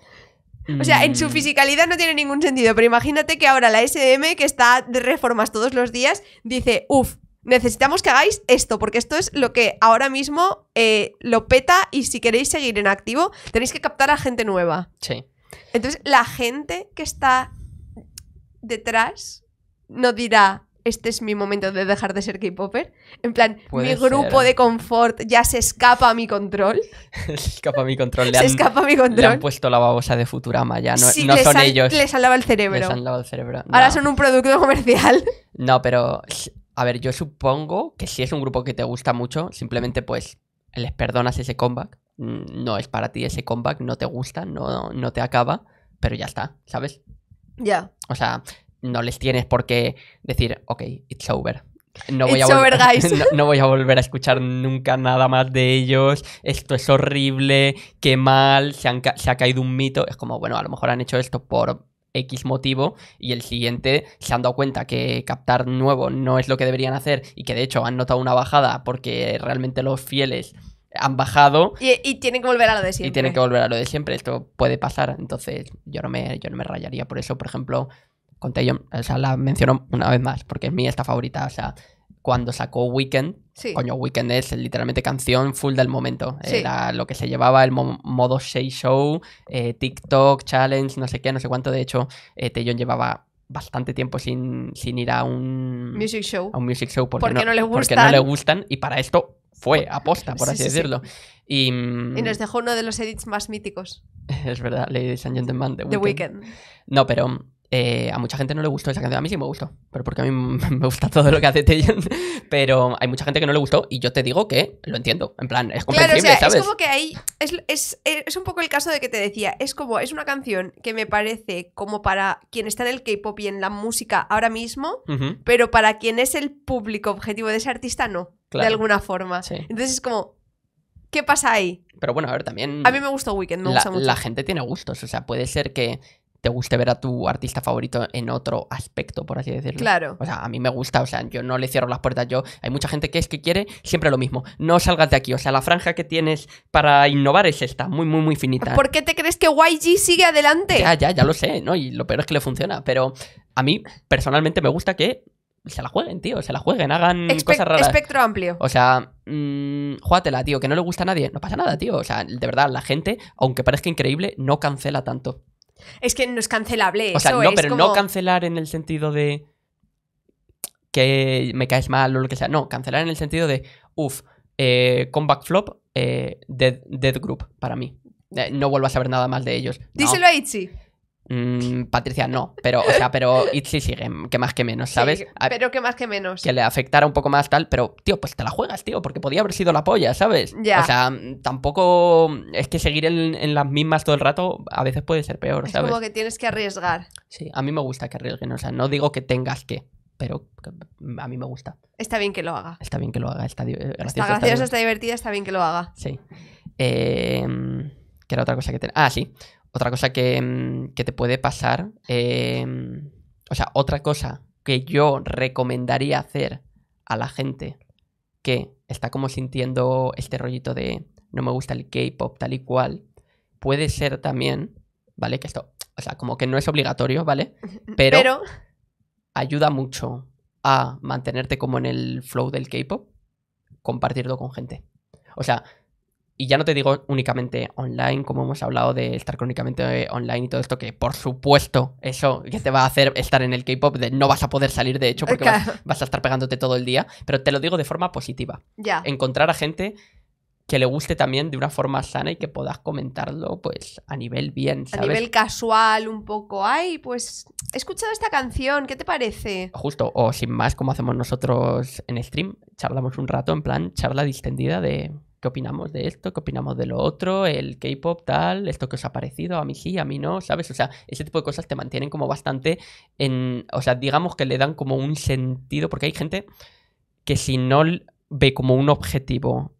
O sea, en su mm. fisicalidad no tiene ningún sentido, pero imagínate que ahora la SM, que está de reformas todos los días, dice, uff, necesitamos que hagáis esto, porque esto es lo que ahora mismo eh, lo peta y si queréis seguir en activo, tenéis que captar a gente nueva. Sí. Entonces, la gente que está detrás no dirá, este es mi momento de dejar de ser K-Popper. En plan, mi grupo de confort ya se escapa a mi control. se escapa a mi control. se han, escapa a mi control. han puesto la babosa de Futurama ya, no, son ellos. Les han el cerebro. Les han el cerebro. Ahora son un producto comercial. No, pero a ver, yo supongo que si es un grupo que te gusta mucho, simplemente pues les perdonas ese comeback. Mm, no es para ti ese comeback, no te gusta, no, no te acaba, pero ya está, ¿sabes? Ya. O sea, no les tienes por qué decir, ok, it's over. No voy, a No, voy a volver a escuchar nunca nada más de ellos. Esto es horrible, qué mal, se, se ha caído un mito. Es como, bueno, a lo mejor han hecho esto por X motivo y el siguiente se han dado cuenta que captar nuevo no es lo que deberían hacer y que de hecho han notado una bajada porque realmente los fieles han bajado. Y, tienen que volver a lo de siempre. Y tienen que volver a lo de siempre. Esto puede pasar. Entonces, yo no me, yo no me rayaría por eso. Por ejemplo, conté yo o sea, la menciono una vez más, porque es mi esta favorita. O sea, cuando sacó Weekend, Coño, Weekend es literalmente canción full del momento. Era lo que se llevaba el modo 6 show, eh, TikTok, challenge, no sé qué, no sé cuánto. De hecho, eh, llevaba bastante tiempo sin, ir a un music show. A un music show porque, no, Porque no le gustan y para esto fue aposta, por así decirlo. Y, mm, y, nos dejó uno de los edits más míticos. Es verdad, Ladies and Gentlemen, The Weekend. No, pero eh, a mucha gente no le gustó esa canción. A mí sí me gustó, pero porque a mí me gusta todo lo que hace Taeyeon. Pero hay mucha gente que no le gustó y yo te digo que lo entiendo. En plan, es comprensible, claro, o Es como que hay Es, un poco el caso de que te decía. Es como, es una canción que me parece como para quien está en el K-pop y en la música ahora mismo, pero para quien es el público objetivo de ese artista, no. De alguna forma. Entonces es como, ¿Qué pasa ahí? Pero bueno, a ver, también. A mí me gusta Weekend, me mucho. La gente tiene gustos, o sea, puede ser que te guste ver a tu artista favorito en otro aspecto, por así decirlo. Claro. O sea, a mí me gusta, o sea, yo no le cierro las puertas. Yo, hay mucha gente que es que quiere siempre lo mismo. No salgas de aquí. O sea, la franja que tienes para innovar es esta, muy, muy, muy finita. ¿Por qué te crees que YG sigue adelante? Ya, ya, ya lo sé, ¿no? Y lo peor es que le funciona. Pero a mí, personalmente, me gusta que se la jueguen, tío, se la jueguen, hagan cosas raras. Espectro amplio. O sea, mm, jugátela, tío, que no le gusta a nadie. No pasa nada, tío. O sea, de verdad, la gente, aunque parezca increíble, no cancela tanto. Es que no es cancelable. O sea, no, pero no cancelar en el sentido de que me caes mal o lo que sea. No, cancelar en el sentido de, uff, eh, comeback flop, eh, dead, group para mí. Eh, no vuelvo a saber nada más de ellos. Díselo a Itzy. Mm, Patricia no, pero, o sea, pero Itzy sigue, que más que menos, ¿sabes? pero que más que menos. Que le afectara un poco más tal, pero, tío, pues te la juegas, tío, porque podía haber sido la polla, ¿sabes? Ya. O sea, tampoco es que seguir en, las mismas todo el rato a veces puede ser peor, ¿sabes? Es como que tienes que arriesgar. Sí, a mí me gusta que arriesguen, o sea, no digo que tengas que, pero a mí me gusta. Está bien que lo haga. Está bien que lo haga, está, eh, gracioso, está graciosa, está, divertida, está bien que lo haga. Sí. Eh, que era otra cosa que tenía? Ah, sí. Otra cosa que, mm, que te puede pasar, eh, o sea, otra cosa que yo recomendaría hacer a la gente que está como sintiendo este rollito de no me gusta el K-pop tal y cual, puede ser también, ¿vale? Que esto, o sea, como que no es obligatorio, ¿vale? Pero, Pero... ayuda mucho a mantenerte como en el flow del K-pop, compartirlo con gente. O sea, y ya no te digo únicamente online, como hemos hablado de estar crónicamente eh, online y todo esto, que por supuesto eso que te va a hacer estar en el K-pop, de no vas a poder salir de hecho porque vas, a estar pegándote todo el día, pero te lo digo de forma positiva. Ya. Encontrar a gente que le guste también de una forma sana y que puedas comentarlo pues a nivel bien, A nivel casual un poco. Ay, pues he escuchado esta canción, ¿qué te parece? Justo, o sin más como hacemos nosotros en stream, charlamos un rato en plan charla distendida de ¿Qué opinamos de esto? ¿Qué opinamos de lo otro? El K-pop, tal, esto que os ha parecido, a mí sí, a mí no, ¿sabes? O sea, ese tipo de cosas te mantienen como bastante en. O sea, digamos que le dan como un sentido, porque hay gente que si no ve como un objetivo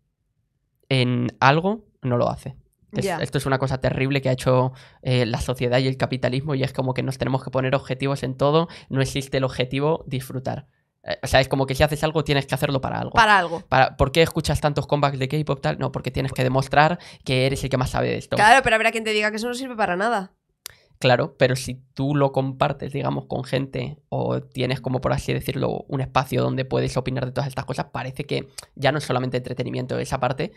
en algo, no lo hace. Esto es una cosa terrible que ha hecho eh, la sociedad y el capitalismo y es como que nos tenemos que poner objetivos en todo, no existe el objetivo disfrutar. Eh, o sea, es como que si haces algo, tienes que hacerlo para algo. Para algo. ¿Por qué escuchas tantos comebacks de K-pop tal? No, porque tienes que demostrar que eres el que más sabe de esto. Claro, pero habrá quien te diga que eso no sirve para nada. Claro, pero si tú lo compartes, digamos, con gente o tienes, como por así decirlo, un espacio donde puedes opinar de todas estas cosas, parece que ya no es solamente entretenimiento esa parte,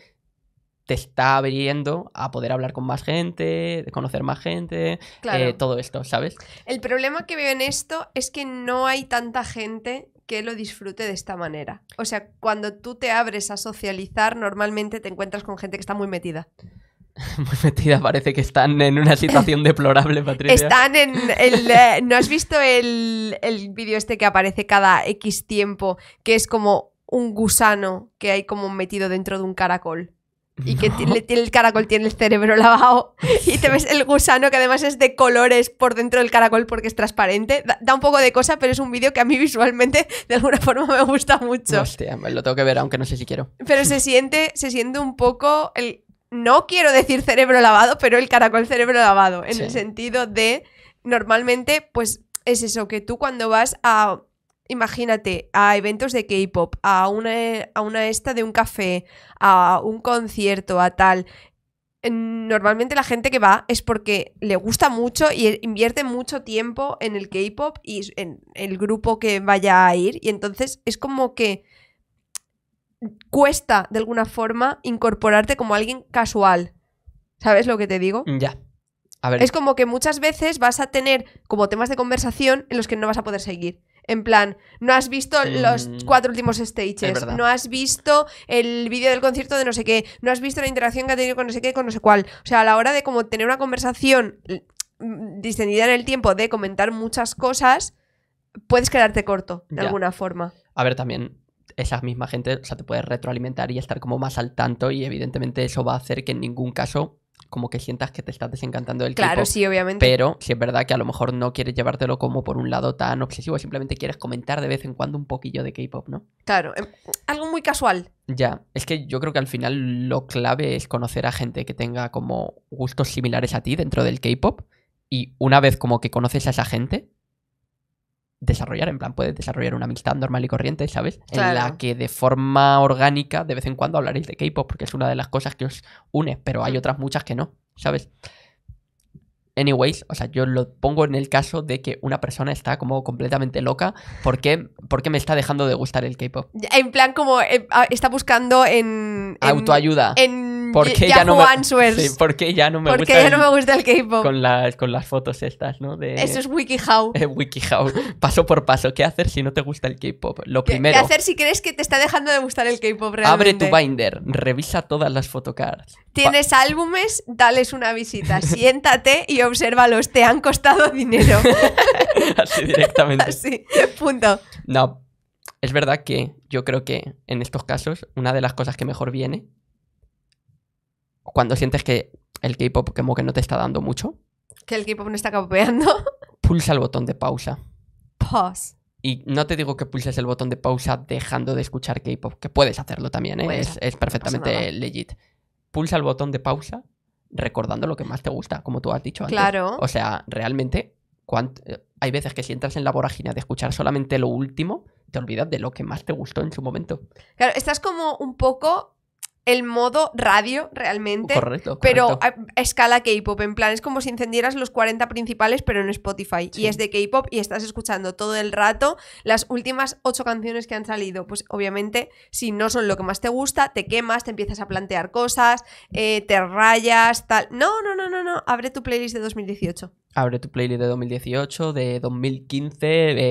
te está abriendo a poder hablar con más gente, conocer más gente, eh, todo esto, ¿sabes? El problema que veo en esto es que no hay tanta gente que lo disfrute de esta manera. O sea, cuando tú te abres a socializar, normalmente te encuentras con gente que está muy metida. Muy metida, parece que están en una situación deplorable, Patricia. Están en el... Eh, ¿No has visto el, el vídeo este que aparece cada X tiempo, que es como un gusano que hay como metido dentro de un caracol? y que tiene el caracol tiene el cerebro lavado y te ves el gusano que además es de colores por dentro del caracol porque es transparente. Da, un poco de cosa, pero es un vídeo que a mí visualmente de alguna forma me gusta mucho. Hostia, lo tengo que ver aunque no sé si quiero. Pero se siente, se siente un poco el no quiero decir cerebro lavado, pero el caracol cerebro lavado en el sentido de normalmente pues es eso que tú cuando vas a imagínate, a eventos de K-pop, a una, a una esta de un café, a un concierto, a tal. Normalmente la gente que va es porque le gusta mucho y e, invierte mucho tiempo en el K-pop y en el grupo que vaya a ir. Y entonces es como que cuesta de alguna forma incorporarte como alguien casual. ¿Sabes lo que te digo? Ya. Es como que muchas veces vas a tener como temas de conversación en los que no vas a poder seguir. En plan, no has visto los cuatro últimos stages, no has visto el vídeo del concierto de no sé qué, no has visto la interacción que ha tenido con no sé qué, con no sé cuál. O sea, a la hora de como tener una conversación mm, mm, distendida en el tiempo, de comentar muchas cosas, puedes quedarte corto de alguna forma. A ver, también esa misma gente, o sea, te puedes retroalimentar y estar como más al tanto y evidentemente eso va a hacer que en ningún caso como que sientas que te estás desencantando del Claro, sí, obviamente. Pero si es verdad que a lo mejor no quieres llevártelo como por un lado tan obsesivo, simplemente quieres comentar de vez en cuando un poquillo de K-pop, ¿no? Claro, em, algo muy casual. Ya, es que yo creo que al final lo clave es conocer a gente que tenga como gustos similares a ti dentro del K-pop y una vez como que conoces a esa gente, desarrollar, en plan, puedes desarrollar una amistad normal y corriente, ¿sabes? En la que de forma orgánica de vez en cuando hablaréis de K-pop, porque es una de las cosas que os une, pero hay mm. otras muchas que no, ¿sabes? Anyways, o sea, yo lo pongo en el caso de que una persona está como completamente loca porque, qué me está dejando de gustar el K-pop. En plan, como eh, está buscando en. en Autoayuda. En ¿Por qué ya, no me, ya no me Porque gusta? Ya el, no me gusta el K-pop. Con las, fotos estas, ¿no? De, Eso es WikiHow. Paso por paso. ¿Qué hacer si no te gusta el K-pop? Lo primero. ¿Qué hacer si crees que te está dejando de gustar el K-pop realmente? Abre tu binder, revisa todas las photocards. Tienes álbumes, dales una visita. Siéntate y obsérvalos. Te han costado dinero. Así directamente. Así. Punto. No. Es verdad que yo creo que en estos casos una de las cosas que mejor viene cuando sientes que el K-pop que no te está dando mucho. Que el K-pop no está capeando. Pulsa el botón de pausa. Pause. Y no te digo que pulses el botón de pausa dejando de escuchar K-pop, que puedes hacerlo también, ¿eh? es, perfectamente legit. Pulsa el botón de pausa recordando lo que más te gusta, como tú has dicho antes. Claro. O sea, realmente, eh, hay veces que si entras en la vorágine de escuchar solamente lo último, te olvidas de lo que más te gustó en su momento. Claro, estás como un poco el modo radio realmente, correcto, pero a, escala K-pop, en plan es como si encendieras los 40 principales pero en Spotify y es de K-pop y estás escuchando todo el rato las últimas 8 canciones que han salido, pues obviamente si no son lo que más te gusta, te quemas, te empiezas a plantear cosas, eh, te rayas, tal. No, no, no, no, no, abre tu playlist de 2018. Abre tu playlist de 2018, de 2015.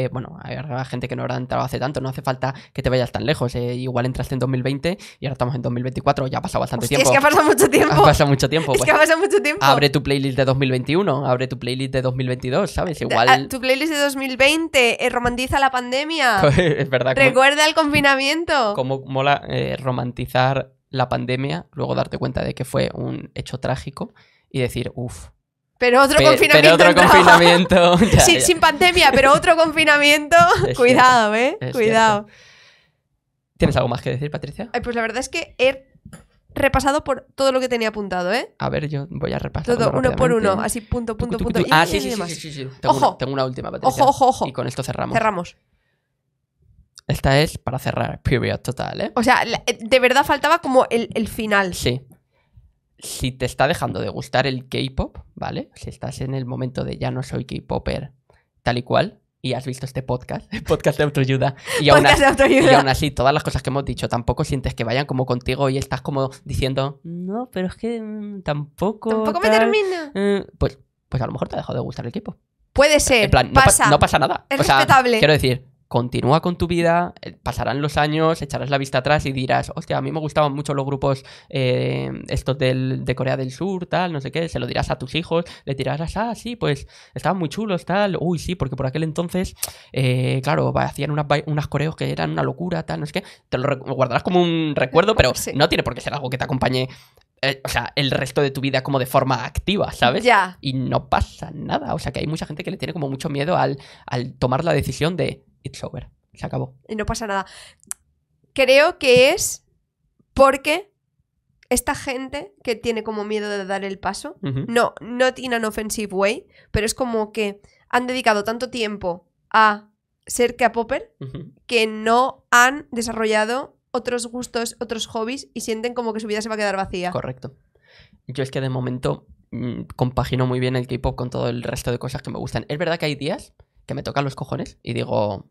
Eh, bueno, hay gente que no habrá entrado hace tanto, no hace falta que te vayas tan lejos. Eh, igual entraste en 2020 y ahora estamos en 2024 ya ha pasado bastante tiempo. Es que ha pasado mucho tiempo. Ha pasado mucho tiempo. Es pues. que ha pasado mucho tiempo. Abre tu playlist de 2021, abre tu playlist de 2022, ¿sabes? Igual. Ah, tu playlist de 2020 eh, romantiza la pandemia. es verdad. Recuerda el confinamiento. Como mola eh, romantizar la pandemia, luego darte cuenta de que fue un hecho trágico y decir, uff, pero otro confinamiento. sin, pandemia, pero otro confinamiento. Cuidado, ¿eh? Cuidado. ¿Tienes algo más que decir, Patricia? pues la verdad es que he repasado por todo lo que tenía apuntado, ¿eh? A ver, yo voy a repasar. Todo uno por uno, así punto, punto, punto. Ah, sí, sí, sí, Ojo. tengo una última, Ojo, ojo, ojo. Y con esto cerramos. Cerramos. Esta es para cerrar, period total, ¿eh? O sea, eh, de verdad faltaba como el, el final. Sí. Si te está dejando de gustar el K-pop, ¿vale? Si estás en el momento de ya no soy K-popper, tal y cual, y has visto este podcast, el podcast de autoayuda, y aún, así, y aún así todas las cosas que hemos dicho tampoco sientes que vayan como contigo y estás como diciendo, no, pero es que mm, tampoco... Tampoco me termina. Mm, pues, pues a lo mejor te ha dejado de gustar el equipo. Puede ser. plan, no pasa. no, pasa nada. Es o respetable. Quiero decir, continúa con tu vida, eh, pasarán los años, echarás la vista atrás y dirás, hostia, a mí me gustaban mucho los grupos eh, estos de Corea del Sur, tal, no sé qué, se lo dirás a tus hijos, le tirarás, ah, sí, pues estaban muy chulos, tal, uy, sí, porque por aquel entonces, eh, claro, hacían unas, coreos que eran una locura, tal, no sé qué, te lo guardarás como un recuerdo, pero no tiene por qué ser algo que te acompañe eh, o sea, el resto de tu vida como de forma activa, ¿sabes? Ya. Y no pasa nada. O sea, que hay mucha gente que le tiene como mucho miedo al, al tomar la decisión de it's over. Se acabó. Y no pasa nada. Creo que es porque esta gente que tiene como miedo de dar el paso, no, not in an offensive way, pero es como que han dedicado tanto tiempo a ser K-popper que no han desarrollado otros gustos, otros hobbies y sienten como que su vida se va a quedar vacía. Correcto. Yo es que de momento mm, compagino muy bien el K-pop con todo el resto de cosas que me gustan. Es verdad que hay días que me tocan los cojones y digo,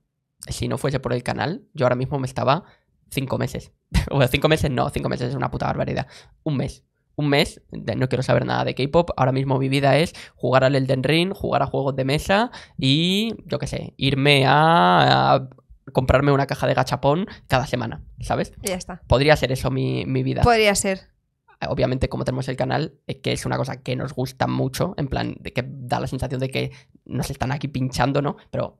si no fuese por el canal, yo ahora mismo me estaba cinco meses. o cinco meses no, cinco meses es una puta barbaridad. Un mes. Un mes, de, no quiero saber nada de K-pop. Ahora mismo mi vida es jugar al Elden Ring, jugar a juegos de mesa y, yo qué sé, irme a, comprarme una caja de gachapón cada semana, ¿sabes? Ya está. Podría ser eso mi, mi vida. Podría ser eh, obviamente como tenemos el canal, eh, que es una cosa que nos gusta mucho, en plan, de que da la sensación de que nos están aquí pinchando, ¿no? Pero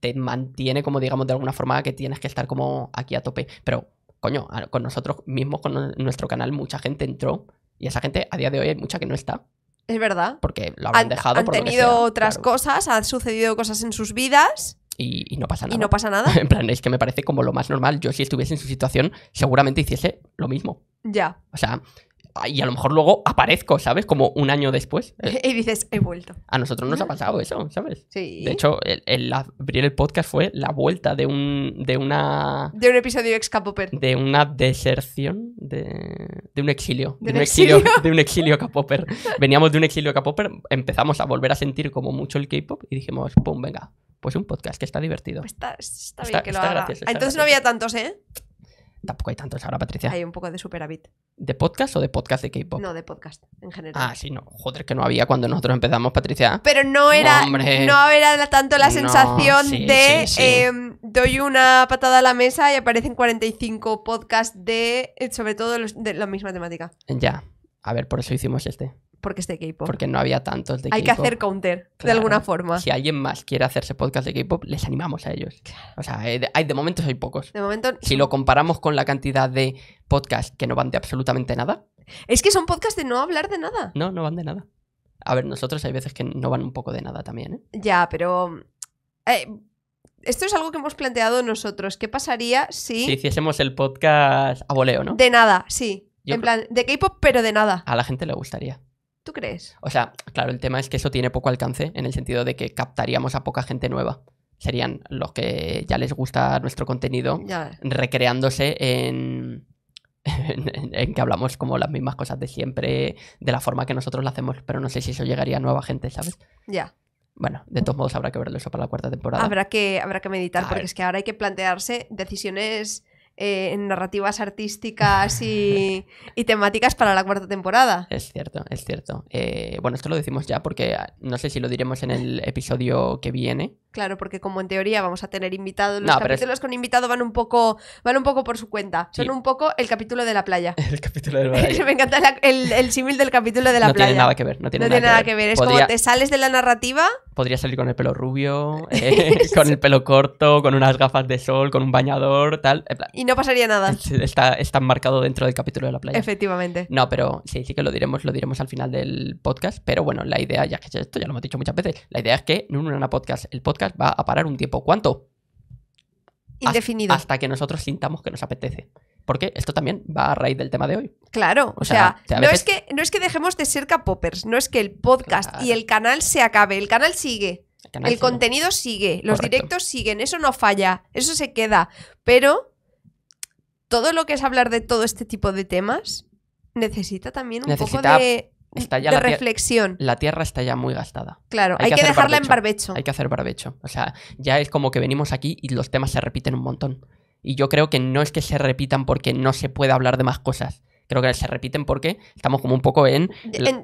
te mantiene como, digamos, de alguna forma que tienes que estar como aquí a tope. Pero, coño, con nosotros mismos, con nuestro canal, mucha gente entró y esa gente a día de hoy hay mucha que no está. Es verdad. Porque lo han, dejado. por tenido otras cosas, han sucedido cosas en sus vidas. Y, y, no pasa nada. Y no pasa nada. en plan, es que me parece como lo más normal. Yo si estuviese en su situación, seguramente hiciese lo mismo. Ya. O sea, y a lo mejor luego aparezco, ¿sabes? Como un año después. Y dices, he vuelto. A nosotros nos ha ah. pasado eso, ¿sabes? Sí. De hecho, el, abrir el podcast fue la vuelta de un. de una. De un episodio ex capoper. De una deserción. De, un exilio. De, un, exilio? De un exilio capoper. Veníamos de un exilio capoper, empezamos a volver a sentir como mucho el K-pop y dijimos, pum, venga, pues un podcast que está divertido. Pues está, bien que lo haga. Entonces no había tantos, ¿eh? Tampoco hay tantos ahora, Patricia. Hay un poco de superávit. ¿De podcast o de podcast de K-pop? No, de podcast, en general. Ah, sí, no. Joder, que no había cuando nosotros empezamos, Patricia. Pero no era, no era tanto la sensación de em, doy una patada a la mesa y aparecen 45 podcasts de, eh, sobre todo, de la misma temática. Ya. A ver, por eso hicimos este porque es de K-pop. Porque no había tantos de K-pop. Hay que hacer counter, de alguna forma. Si alguien más quiere hacerse podcast de K-pop, les animamos a ellos. O sea, eh, de, de momento hay pocos. De momento. Si lo comparamos con la cantidad de podcasts que no van de absolutamente nada. Es que son podcasts de no hablar de nada. No, no van de nada. A ver, nosotros hay veces que no van un poco de nada también, ¿eh? Ya, pero. Eh, esto es algo que hemos planteado nosotros. ¿Qué pasaría si. Si hiciésemos el podcast a voleo, ¿no? De nada, sí. en plan, de K-pop, pero de nada. A la gente le gustaría. ¿Tú crees? O sea, claro, el tema es que eso tiene poco alcance en el sentido de que captaríamos a poca gente nueva. Serían los que ya les gusta nuestro contenido recreándose en, en, que hablamos como las mismas cosas de siempre, de la forma que nosotros lo hacemos, pero no sé si eso llegaría a nueva gente, ¿sabes? Ya. Bueno, de todos modos habrá que verlo eso para la cuarta temporada. Habrá que, habrá que meditar, porque es que ahora hay que plantearse decisiones eh, en narrativas artísticas y, temáticas para la cuarta temporada. Es cierto, es cierto. Eh, bueno, esto lo decimos ya porque ah, no sé si lo diremos en el episodio que viene. Claro, porque como en teoría vamos a tener invitados, los capítulos con invitado van un poco, van un poco por su cuenta. Son un poco el capítulo de la playa. el capítulo de la playa. Me encanta el, el símil del capítulo de la playa. No tiene nada que ver, no tiene, nada, que ver. Es como te sales de la narrativa. Podría salir con el pelo rubio, eh, con el pelo corto, con unas gafas de sol, con un bañador, tal no pasaría nada. Está, está marcado dentro del capítulo de la playa. Efectivamente. No, pero sí, sí que lo diremos, lo diremos al final del podcast. Pero bueno, la idea, ya que esto ya lo hemos dicho muchas veces, la idea es que en un Podcast, el podcast va a parar un tiempo. ¿Cuánto? Indefinido. Hasta, que nosotros sintamos que nos apetece. Porque esto también va a raíz del tema de hoy. Claro, o sea, no, es que, no es que dejemos de ser capoppers, no es que el podcast y el canal se acabe, el canal sigue. El, contenido sigue, los directos siguen, eso no falla, eso se queda. Pero todo lo que es hablar de todo este tipo de temas necesita también un poco de, reflexión. La tierra está ya muy gastada. Claro, hay, que, dejarla en barbecho. Hay que hacer barbecho. O sea, ya es como que venimos aquí y los temas se repiten un montón. Y yo creo que no es que se repitan porque no se puede hablar de más cosas. Creo que se repiten porque estamos como un poco en...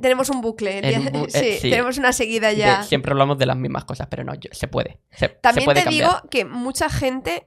tenemos un bucle. Eh, sí, tenemos una seguida ya. siempre hablamos de las mismas cosas, pero no, se puede. También te digo que mucha gente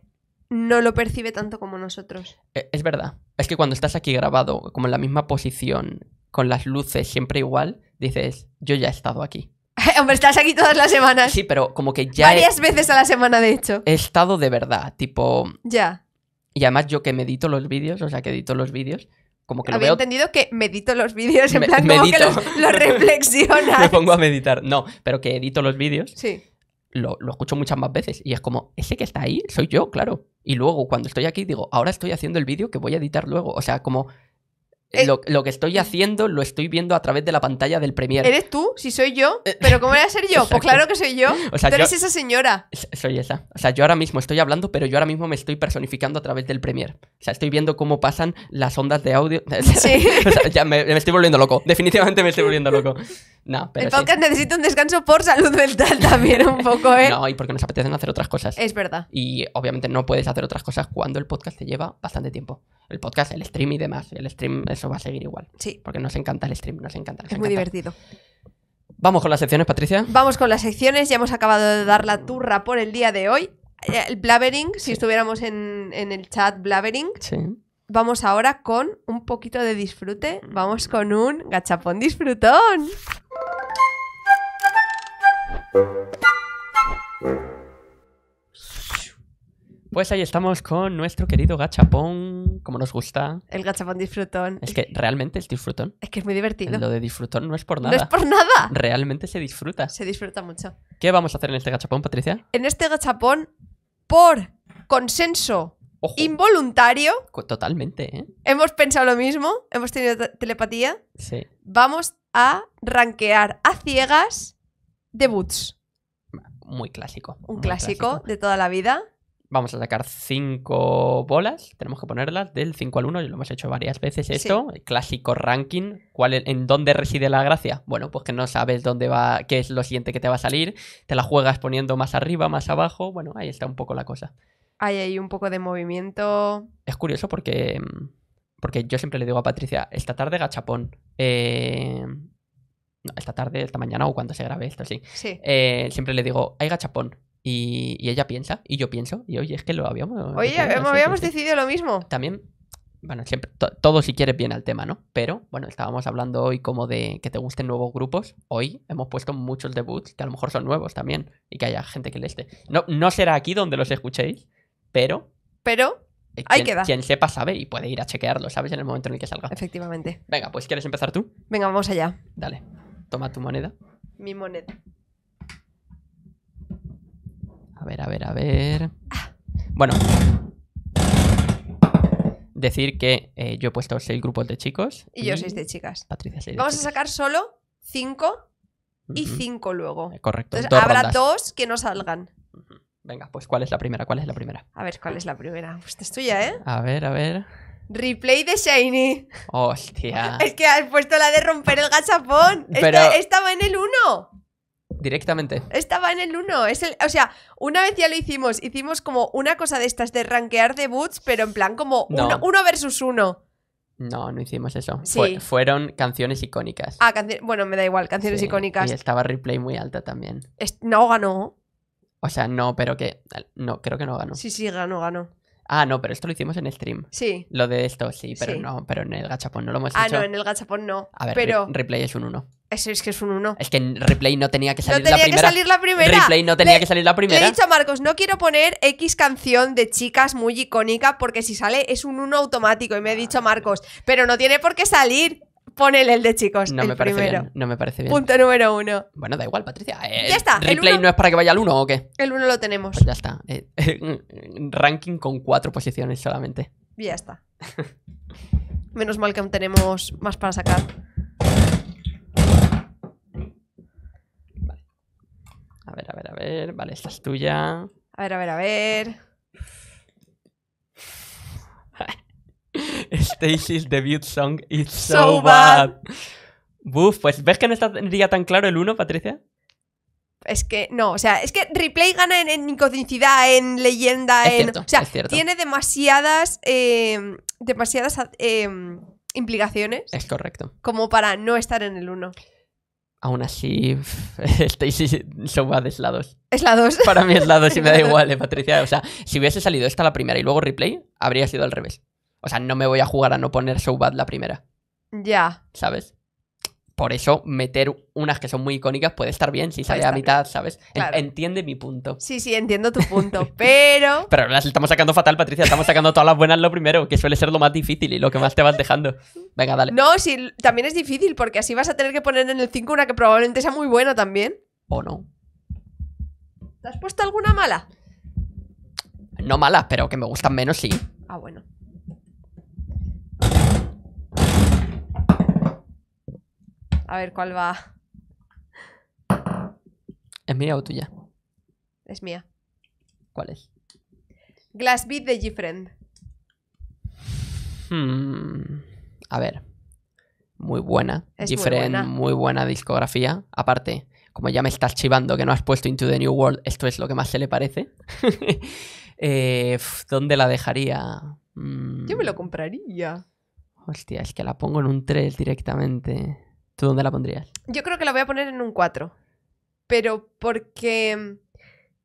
no lo percibe tanto como nosotros. E, es verdad. Es que cuando estás aquí grabado, como en la misma posición, con las luces siempre igual, dices, yo ya he estado aquí. Hombre, estás aquí todas las semanas. Sí, pero como que ya. Varias veces a la semana, de hecho. He estado de verdad, tipo. Ya. Y además, yo que medito los vídeos, o sea, que edito los vídeos, como que lo Había entendido que medito los vídeos, en plan, como que los, reflexiona. Me pongo a meditar. No, pero que edito los vídeos. Sí. Lo, lo escucho muchas más veces y es como, ese que está ahí soy yo, claro. Y luego cuando estoy aquí digo, ahora estoy haciendo el vídeo que voy a editar luego. O sea, como eh, lo, que estoy haciendo lo estoy viendo a través de la pantalla del Premiere. ¿Eres tú? Si soy yo. Eh, ¿Pero cómo voy a ser yo? pues claro que soy yo. tú eres esa señora. Soy esa. O sea, yo ahora mismo estoy hablando, pero yo ahora mismo me estoy personificando a través del Premiere. O sea, estoy viendo cómo pasan las ondas de audio. Sí. ya me, estoy volviendo loco. Definitivamente me estoy volviendo loco. No, El podcast necesita un descanso por salud mental también, un poco, ¿eh? No, y porque nos apetecen hacer otras cosas. Es verdad. Y obviamente no puedes hacer otras cosas cuando el podcast te lleva bastante tiempo. El podcast, el stream y demás. El stream es va a seguir igual. Sí. Porque nos encanta el stream, nos encanta. es muy divertido. Vamos con las secciones, Patricia. Vamos con las secciones. Ya hemos acabado de dar la turra por el día de hoy. Eh, el blabbering si estuviéramos en, en el chat blabbering Vamos ahora con un poquito de disfrute. Vamos con un gachapón disfrutón. Pues ahí estamos con nuestro querido gachapón como nos gusta. El gachapón disfrutón. Es que realmente es disfrutón. Es que es muy divertido. Lo de disfrutón no es por nada. No es por nada. Realmente se disfruta. Se disfruta mucho. ¿Qué vamos a hacer en este gachapón, Patricia? En este gachapón, por consenso involuntario. Totalmente, ¿eh? Hemos pensado lo mismo, hemos tenido telepatía. Sí. Vamos a rankear a ciegas debuts. Muy clásico. Un clásico, de toda la vida. Vamos a sacar cinco bolas, tenemos que ponerlas del 5 al 1, lo hemos hecho varias veces esto, el clásico ranking, ¿cuál, ¿en dónde reside la gracia? Bueno, pues que no sabes dónde va, qué es lo siguiente que te va a salir, te la juegas poniendo más arriba, más abajo, bueno, ahí está un poco la cosa. Ahí hay un poco de movimiento. Es curioso porque, mm, porque yo siempre le digo a Patricia, esta tarde gachapón, eh, esta tarde, esta mañana o cuando se grabe esto, sí. Eh, siempre le digo, hay gachapón. Y, ella piensa, y yo pienso, y hoy es que lo habíamos... Oye, habíamos decidido lo mismo. También, bueno, siempre, todo si quieres bien al tema, ¿no? Pero, bueno, estábamos hablando hoy como de que te gusten nuevos grupos. Hoy hemos puesto muchos debuts que a lo mejor son nuevos también, y que haya gente que les esté. No, no será aquí donde los escuchéis, pero... Pero... hay eh, que dar Quien sepa sabe y puede ir a chequearlo, ¿sabes? En el momento en el que salga. Efectivamente. Venga, pues ¿quieres empezar tú? Venga, vamos allá. Dale. Toma tu moneda. Mi moneda. A ver, a ver, a ver. Bueno. Decir que eh, yo he puesto seis grupos de chicos. Y, yo seis de chicas. Patricia Vamos a sacar solo cinco y cinco luego. Eh, correcto. Entonces habrá dos que no salgan. Venga, pues ¿cuál es la primera? ¿Cuál es la primera? A ver, ¿cuál es la primera? Pues esta es tuya, ¿eh? A ver, a ver. Replay de Shiny. Hostia. Es que has puesto la de romper el gachapón. Pero- estaba en el 1 directamente. Estaba en el 1. Es el, o sea, una vez ya lo hicimos. Hicimos como una cosa de estas de rankear debuts, pero en plan como uno, uno, versus uno. No, no hicimos eso. Sí. fueron canciones icónicas. Ah, bueno, me da igual, canciones icónicas. Y estaba replay muy alta también. no ganó. O sea, no, pero que. No, creo que no ganó. Sí, sí, ganó, ganó. Ah, no, pero esto lo hicimos en stream. Sí. Lo de esto, sí, pero no, pero en el gachapón no lo hemos ah, hecho Ah, no, en el gachapón no. A ver, pero replay es un uno eso es que es un uno Es que en replay no tenía que salir No tenía la que salir la primera. Replay no tenía que salir la Le he dicho Marcos, no quiero poner X canción de chicas muy icónica porque si sale es un uno automático. Y me ha dicho Marcos, pero no tiene por qué salir. Ponele el de chicos. No me parece bien. No me parece bien. Punto número uno. Bueno, da igual, Patricia. Eh, ya está. ¿Replay no es para que vaya al uno o qué? El uno lo tenemos. Pues ya está. Eh, ranking con cuatro posiciones solamente. ya está. Menos mal que aún tenemos más para sacar. A ver, a ver, a ver. Vale, esta es tuya. A ver, a ver, a ver. Stacy's debut song is So, Bad. pues ¿ves que no estaría tan claro el 1, Patricia? Es que no, o sea, es que Replay gana en, en en leyenda, en. o sea, tiene demasiadas. Eh, demasiadas eh, implicaciones. Es correcto. Como para no estar en el 1. Aún así, Stacy so es la 2. Es la 2. Para mí es la 2 y me da igual, eh, Patricia. O sea, si hubiese salido esta la primera y luego replay, habría sido al revés. O sea, no me voy a jugar a no poner So Bad la primera. Ya. ¿Sabes? Por eso meter unas que son muy icónicas puede estar bien si sale a mitad, ¿sabes? Entiende mi punto. Sí, sí, entiendo tu punto, pero... Pero las estamos sacando fatal, Patricia. Estamos sacando todas las buenas lo primero, que suele ser lo más difícil y lo que más te vas dejando. Venga, dale. No, sí, también es difícil porque así vas a tener que poner en el 5 una que probablemente sea muy buena también. ¿O no? ¿Te has puesto alguna mala? No mala, pero que me gustan menos, sí. Ah, bueno. A ver cuál va. ¿Es mía o tuya? Es mía. ¿Cuál es? Glass Beat de g hmm. A ver. Muy buena. Es muy buena. discografía. Aparte, como ya me estás chivando que no has puesto Into the New World, esto es lo que más se le parece. Eh, ¿Dónde la dejaría? Mm. Yo me lo compraría. Hostia, es que la pongo en un 3 directamente. ¿Tú dónde la pondrías? Yo creo que la voy a poner en un 4. Pero porque mm,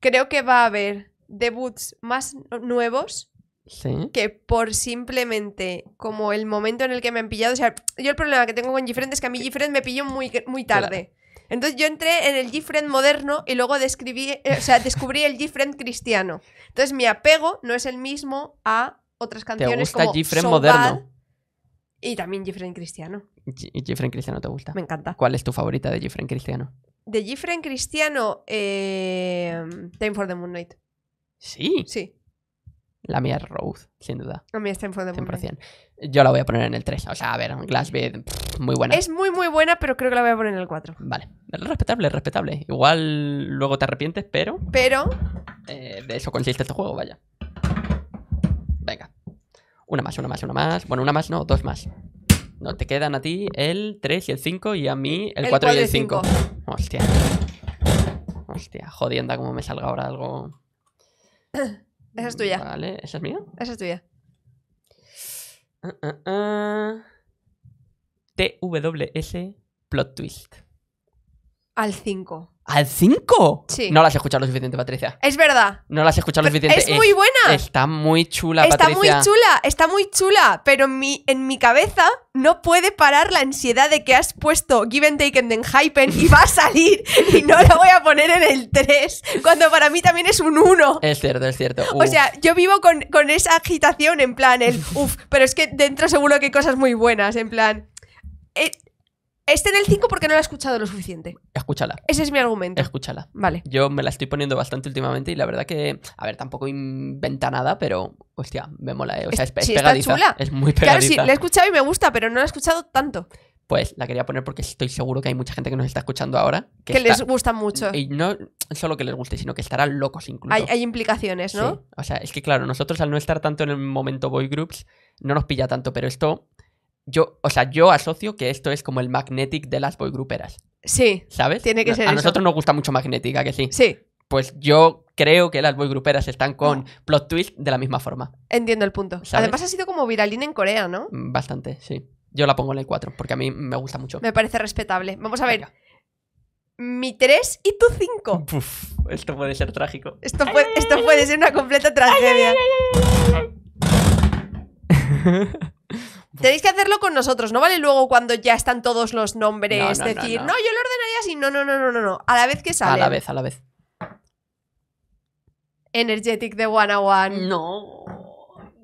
creo que va a haber debuts más nuevos que por simplemente como el momento en el que me han pillado. O sea, yo el problema que tengo con G-Friend es que a mí G-Friend me pilló muy, muy tarde. Entonces yo entré en el G-Friend moderno y luego describí, eh, o sea, descubrí el G-Friend cristiano. Entonces mi apego no es el mismo a otras canciones como moderno? Y también Gifren Cristiano. ¿Y Gifren Cristiano te gusta? Me encanta. ¿Cuál es tu favorita de Gifren Cristiano? De Gifren Cristiano, em, Time for the Moon Knight. Sí. Sí. La mía es Rose, sin duda. La mía es Time for the Moon 100%. Yo la voy a poner en el 3. O sea, a ver, Glass muy buena. Es muy, muy buena, pero creo que la voy a poner en el 4. Vale. Respetable, respetable. Igual luego te arrepientes, pero. Pero. Eh, de eso consiste este juego, vaya. Venga. Una más, una más, una más. Bueno, una más no, dos más. No, te quedan a ti el 3 y el 5 y a mí el, 4 y el 5. Hostia. Hostia, jodienda como me salga ahora algo. Esa es tuya. Vale, ¿esa es mía? Esa es tuya. Ah, ah, ah. TWS Plot Twist. Al 5. ¿Al 5? Sí. No las he escuchado lo suficiente, Patricia. Es verdad. No las he escuchado lo suficiente. Es muy buena. está muy chula, Patricia. Está muy chula, está muy chula. Pero en mi, en mi cabeza no puede parar la ansiedad de que has puesto Give and Take and then y va a salir y no lo voy a poner en el 3, cuando para mí también es un 1. Es cierto, es cierto. O sea, yo vivo con, esa agitación en plan el uff, pero es que dentro seguro que hay cosas muy buenas, en plan... Eh, este en el 5 porque no la he escuchado lo suficiente. Escúchala. Ese es mi argumento. Escúchala. Vale. Yo me la estoy poniendo bastante últimamente y la verdad que, a ver, tampoco inventa nada, pero, hostia, me mola. Eh. O sea, es, sí, Es muy pegadiza. Claro, sí, la he escuchado y me gusta, pero no la he escuchado tanto. Pues la quería poner porque estoy seguro que hay mucha gente que nos está escuchando ahora. Que, les gusta mucho. Y no solo que les guste, sino que estarán locos incluso. Hay, hay implicaciones, ¿no? Sí. O sea, es que claro, nosotros al no estar tanto en el momento boy groups, no nos pilla tanto, pero esto yo, o sea, yo asocio que esto es como el magnetic de las boy Sí. ¿Sabes? Tiene que ser A nosotros nos gusta mucho magnetic, que sí? Sí. Pues yo creo que las boy están con mm. plot twist de la misma forma. Entiendo el punto. Además ha sido como viralín en Corea, ¿no? Mm, bastante, sí. Yo la pongo en el 4 porque a mí me gusta mucho. Me parece respetable. Vamos a ver. Mi 3 y tu 5. esto puede ser trágico. Esto, puede, esto puede ser una completa tragedia. Tenéis que hacerlo con nosotros, no vale luego cuando ya están todos los nombres, decir, no, yo lo ordenaría así, no, no, no, no, no, no, a la vez que sale. A la vez, a la vez. Energetic de One One. No,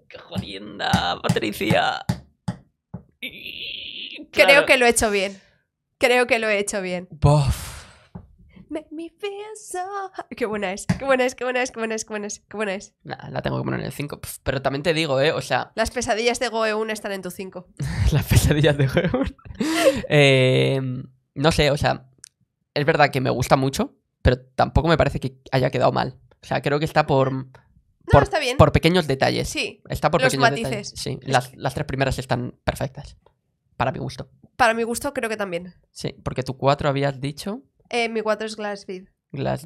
qué jodienda, Patricia. Creo que lo he hecho bien. Creo que lo he hecho bien. Bof. Make me feel so Qué buena es, qué buena es, qué buena es, qué buena es, qué buena es, La, tengo que poner en el 5. Pero también te digo, ¿eh? O sea. Las pesadillas de Goeun están en tu 5. Las pesadillas de Goeun. Eh, no sé, o sea. Es verdad que me gusta mucho, pero tampoco me parece que haya quedado mal. O sea, creo que está por. No, está bien. por pequeños detalles. Sí. Está por pequeños matices. detalles. Sí, las, las tres primeras están perfectas. Para mi gusto. Para mi gusto, creo que también. Sí, porque tu cuatro habías dicho. Eh, mi 4 es Glass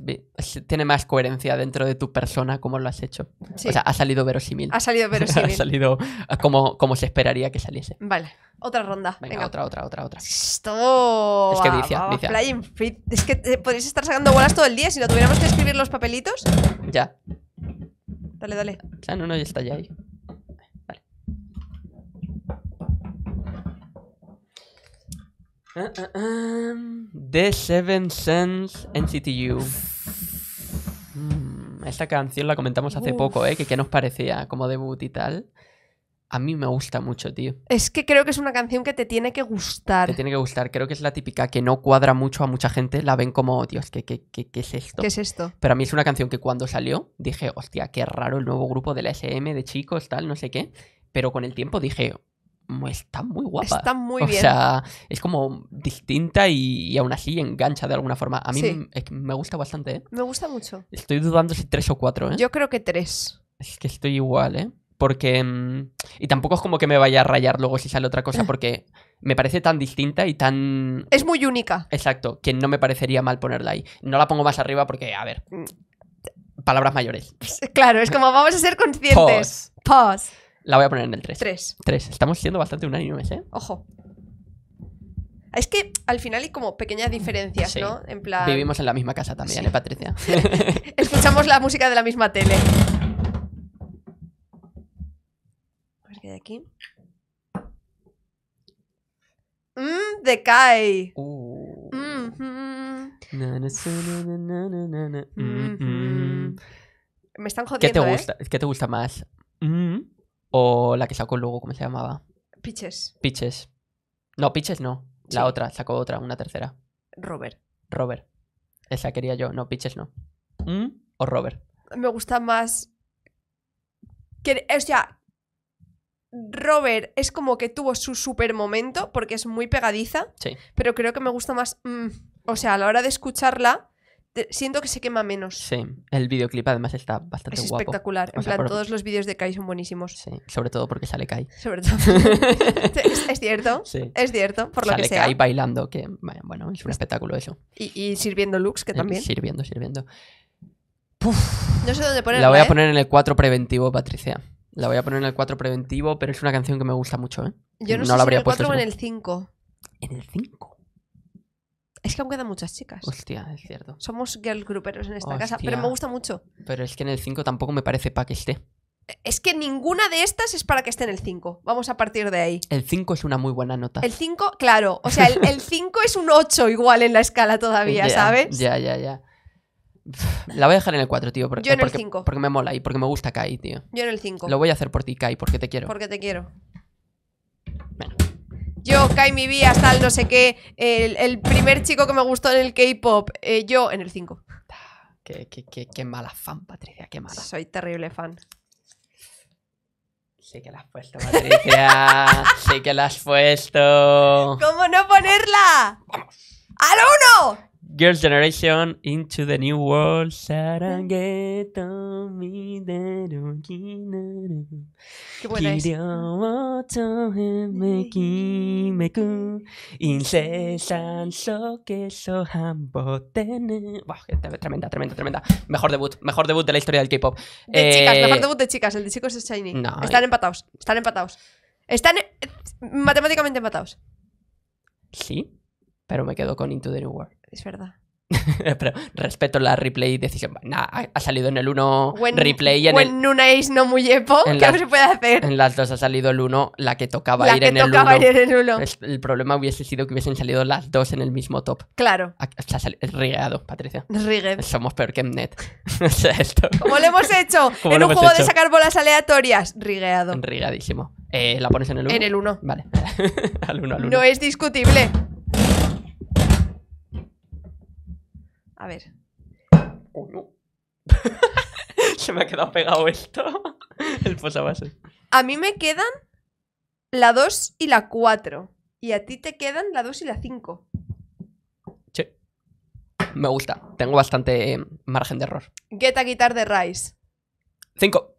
Tiene más coherencia dentro de tu persona como lo has hecho. O sea, ha salido verosímil. Ha salido verosímil. ha salido como, como se esperaría que saliese. Vale. Otra ronda. Venga, otra, otra, otra, otra. Esto. Es que vicia, fit. Es que eh, podéis estar sacando bolas todo el día si no tuviéramos que escribir los papelitos. Ya. Dale, dale. O sea, no, no, ya está ya ahí. Ah, ah, ah. The Seven sense NCTU. Mm, esta canción la comentamos hace poco, ¿eh? Que qué nos parecía como debut y tal. A mí me gusta mucho, tío. Es que creo que es una canción que te tiene que gustar. Te tiene que gustar. Creo que es la típica que no cuadra mucho a mucha gente. La ven como, Dios, ¿qué, qué es esto? ¿Qué es esto? Pero a mí es una canción que cuando salió dije, hostia, qué raro el nuevo grupo de la SM, de chicos, tal, no sé qué. Pero con el tiempo dije, está muy guapa. Está muy bien. O sea, es como distinta y, aún así engancha de alguna forma. A mí me gusta bastante, ¿eh? Me gusta mucho. Estoy dudando si tres o cuatro, ¿eh? Yo creo que tres. Es que estoy igual, ¿eh? Porque... Mm, y tampoco es como que me vaya a rayar luego si sale otra cosa, porque me parece tan distinta y tan... Es muy única. Exacto, que no me parecería mal ponerla ahí. No la pongo más arriba porque, a ver... Mm. Palabras mayores. Claro, es como vamos a ser conscientes. Pause. La voy a poner en el 3. 3. Estamos siendo bastante unánimes, ¿eh? Ojo. Es que al final hay como pequeñas diferencias, ¿no? En plan. Vivimos en la misma casa también, ¿eh, Patricia? Escuchamos la música de la misma tele. A ver qué hay aquí. Mmm, decae. Uh. Me están jodiendo. ¿Qué te ¿eh? gusta, ¿qué te gusta más? ¿Mmm? O la que sacó luego, ¿cómo se llamaba? Pitches. Pitches. No, Pitches no. La otra, sacó otra, una tercera. Robert. Robert. Esa quería yo. No, Pitches no. ¿Mm? ¿O Robert? Me gusta más. o sea, Robert es como que tuvo su super momento porque es muy pegadiza. Sí. Pero creo que me gusta más. Mm, o sea, a la hora de escucharla, siento que se quema menos. Sí, el videoclip además está bastante es espectacular. En plan, todos los vídeos de Kai son buenísimos. Sí, sobre todo porque sale Kai. Sobre todo. es, cierto, sí. es cierto, por lo que sea. Kai bailando, que bueno, es un espectáculo eso. Y, sirviendo looks, que eh, también. Sirviendo, sirviendo. Puf. No sé dónde ponerla. La voy a ¿eh? poner en el 4 preventivo, Patricia. La voy a poner en el 4 preventivo, pero es una canción que me gusta mucho, ¿eh? Yo no, la habría en el 4 o en el 5. En el 5. Es que aún quedan muchas chicas. Hostia, es cierto. Somos girl grouperos en esta casa, pero me gusta mucho. Pero es que en el 5 tampoco me parece para que esté. Es que ninguna de estas es para que esté en el 5. Vamos a partir de ahí. El 5 es una muy buena nota. El 5, claro. O sea, el, 5 es un 8 igual en la escala todavía, ¿sabes? Ya, ya, ya. La voy a dejar en el 4, tío. Porque, Yo en el 5. Porque me mola y porque me gusta Kai, tío. Yo en el 5. Lo voy a hacer por ti, Kai, porque te quiero. Porque te quiero yo, mi vía tal, no sé qué. El, primer chico que me gustó en el K-pop, eh, yo en el 5. Qué, mala fan, Patricia, qué mala. Soy terrible fan. Sí que la has puesto, Patricia. sí que la has puesto. ¿Cómo no ponerla? ¡Al uno! Girls' Generation, Into the New World, Qué buena es. tremenda, tremenda, tremenda. Mejor debut, mejor debut de la historia del K-pop. De chicas, eh, mejor debut de chicas. El de chicos es Shiny. están eh. empatados. Están empatados. Están eh, matemáticamente empatados. Sí, pero me quedo con Into the New World. Es verdad. Pero respeto la replay decisión. ha salido en el 1 replay. En el, una no muy epo, ¿qué se puede hacer? En las dos ha salido el 1, la que tocaba, ir, en el uno. ir, en el 1. El problema hubiese sido que hubiesen salido las dos en el mismo top. Claro. Ah, es rigueado Patricia. Rigged. Somos peor que Mnet. o sea, Como lo hemos hecho en un juego de sacar bolas aleatorias. Rigueado Rigadísimo. Eh, ¿La pones en el 1? En el 1. Vale. al 1, al 1. No es discutible. A ver. Oh, no. Se me ha quedado pegado esto. El base. A mí me quedan la 2 y la 4. Y a ti te quedan la 2 y la 5. Sí. Me gusta. Tengo bastante eh, margen de error. Get a Guitar de Rice. 5.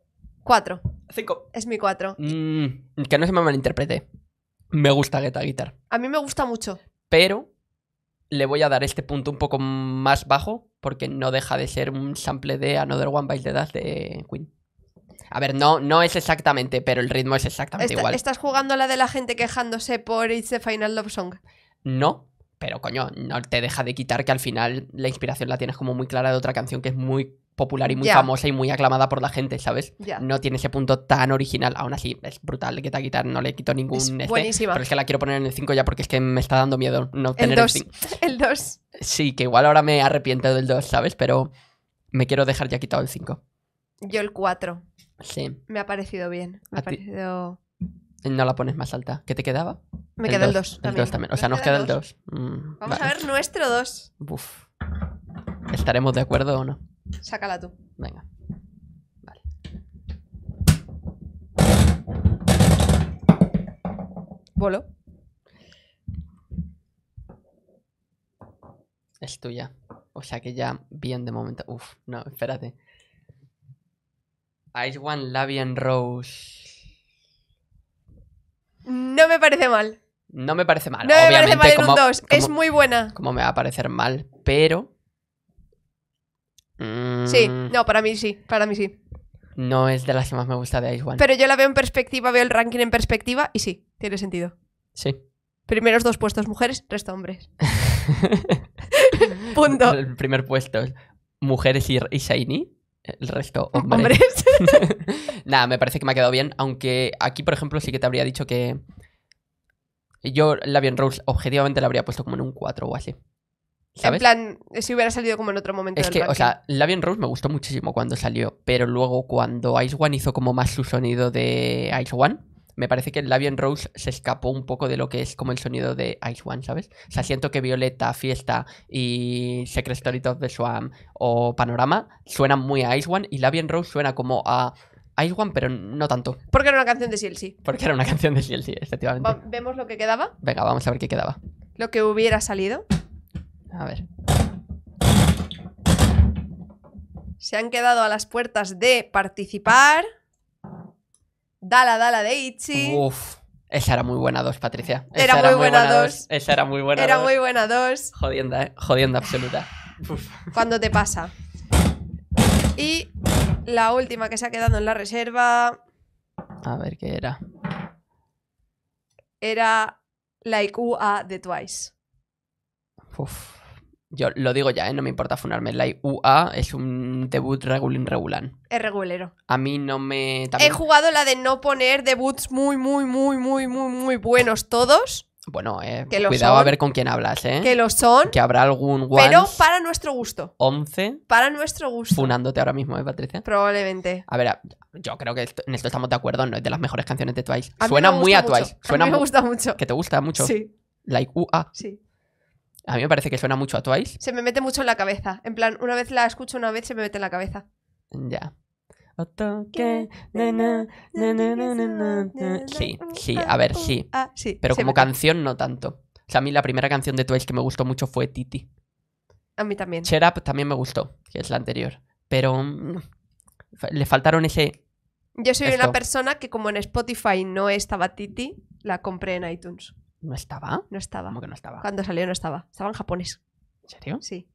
4. 5. Es mi 4. Mm, que no se me malinterprete. Me gusta Get a Guitar. A mí me gusta mucho. Pero le voy a dar este punto un poco más bajo porque no deja de ser un sample de Another One By the Dust de Queen. A ver, no, no es exactamente, pero el ritmo es exactamente igual. ¿Estás jugando la de la gente quejándose por It's the Final Love Song? No, pero coño, no te deja de quitar que al final la inspiración la tienes como muy clara de otra canción que es muy popular y muy famosa y muy aclamada por la gente, ¿sabes? No tiene ese punto tan original. Aún así, es brutal de ha quitar no le quito ningún es este, Pero es que la quiero poner en el 5 ya porque es que me está dando miedo no tener el 2. El 2. Sí, que igual ahora me arrepiento del 2, ¿sabes? Pero me quiero dejar ya quitado el 5. Yo el 4. Sí. Me ha parecido bien. ha parecido. No la pones más alta. ¿Qué te quedaba? Me queda el 2. también. O sea, nos, queda, el 2. Mm, Vamos a ver nuestro 2. Uf. ¿Estaremos de acuerdo o no? Sácala tú. Venga. Vale. ¿Volo? Es tuya. O sea que ya bien de momento. Uf, no, espérate. Ice One Labian Rose. No me parece mal. No me parece mal. No me parece mal en un 2. Es muy buena. Como me va a parecer mal, pero Sí, mm. no, para mí sí, para mí sí. No es de las que más me gusta de Ice Pero yo la veo en perspectiva, veo el ranking en perspectiva y sí, tiene sentido. Sí. Primeros dos puestos mujeres, resto hombres. Punto. El primer puesto mujeres y, Shiny. El resto, ah, hombres. Nada, me parece que me ha quedado bien. Aunque aquí, por ejemplo, sí que te habría dicho que. Yo la bien Rose objetivamente la habría puesto como en un 4 o así. En plan, si hubiera salido como en otro momento. Es que, o sea, Labian Rose me gustó muchísimo cuando salió, pero luego cuando Ice One hizo como más su sonido de Ice One, me parece que Labian Rose se escapó un poco de lo que es como el sonido de Ice One, ¿sabes? O sea, siento que Violeta, Fiesta y Secret Story of the Swamp o Panorama suenan muy a Ice One y Labian Rose suena como a Ice One, pero no tanto. Porque era una canción de CLC. Porque era una canción de CLC, efectivamente. ¿Vemos lo que quedaba? Venga, vamos a ver qué quedaba. Lo que hubiera salido. A ver. Se han quedado a las puertas de participar. Dala, dala de Ichi. Uf. Esa era muy buena dos, Patricia. Esa era, muy, buena, 2 Esa era muy buena era muy buena dos. Jodienda, ¿eh? Jodienda absoluta. Cuando te pasa. Y la última que se ha quedado en la reserva. A ver qué era. Era La UA de Twice. Uf. Yo lo digo ya, ¿eh? no me importa funarme. La UA es un debut regulín regular. Es regulero. A mí no me... He jugado la de no poner debuts muy, muy, muy, muy, muy, muy buenos todos. Bueno, eh, cuidado a ver con quién hablas, ¿eh? Que lo son. Que habrá algún once, Pero para nuestro gusto. 11. Para nuestro gusto. Funándote ahora mismo, ¿eh, Patricia? Probablemente. A ver, yo creo que en esto estamos de acuerdo, ¿no? Es de las mejores canciones de Twice. Suena muy a Twice. Suena a mí me gusta mucho. Que te gusta mucho. Sí. Like UA. Sí. A mí me parece que suena mucho a Twice. Se me mete mucho en la cabeza. En plan, una vez la escucho, una vez se me mete en la cabeza. Ya. Sí, sí, a ver, sí. Ah, Pero como canción no tanto. O sea, a mí la primera canción de Twice que me gustó mucho fue Titi. A mí también. Shut Up también me gustó, que es la anterior. Pero mm, le faltaron ese... Yo soy una persona que como en Spotify no estaba Titi, la compré en iTunes. ¿No estaba? No estaba. ¿Cómo que no estaba? Cuando salió no estaba. Estaba en ¿En serio? Sí.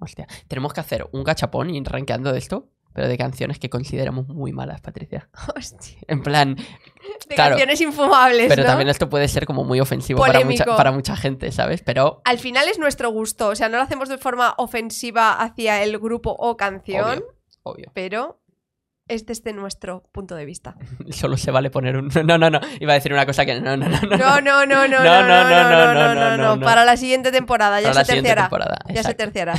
Hostia. Tenemos que hacer un gachapón y rankeando de esto, pero de canciones que consideramos muy malas, Patricia. Hostia. En plan. De canciones infumables. Pero también esto puede ser como muy ofensivo para mucha, para mucha, gente, ¿sabes? Pero. Al final es nuestro gusto. O sea, no lo hacemos de forma ofensiva hacia el grupo o canción. obvio. Pero es desde nuestro punto de vista. Solo se vale poner un... No, no, no. Iba a decir una cosa que... No, no, no. No, no, no, no, no, no, Para la siguiente temporada, ya se terciará. Ya se terciará.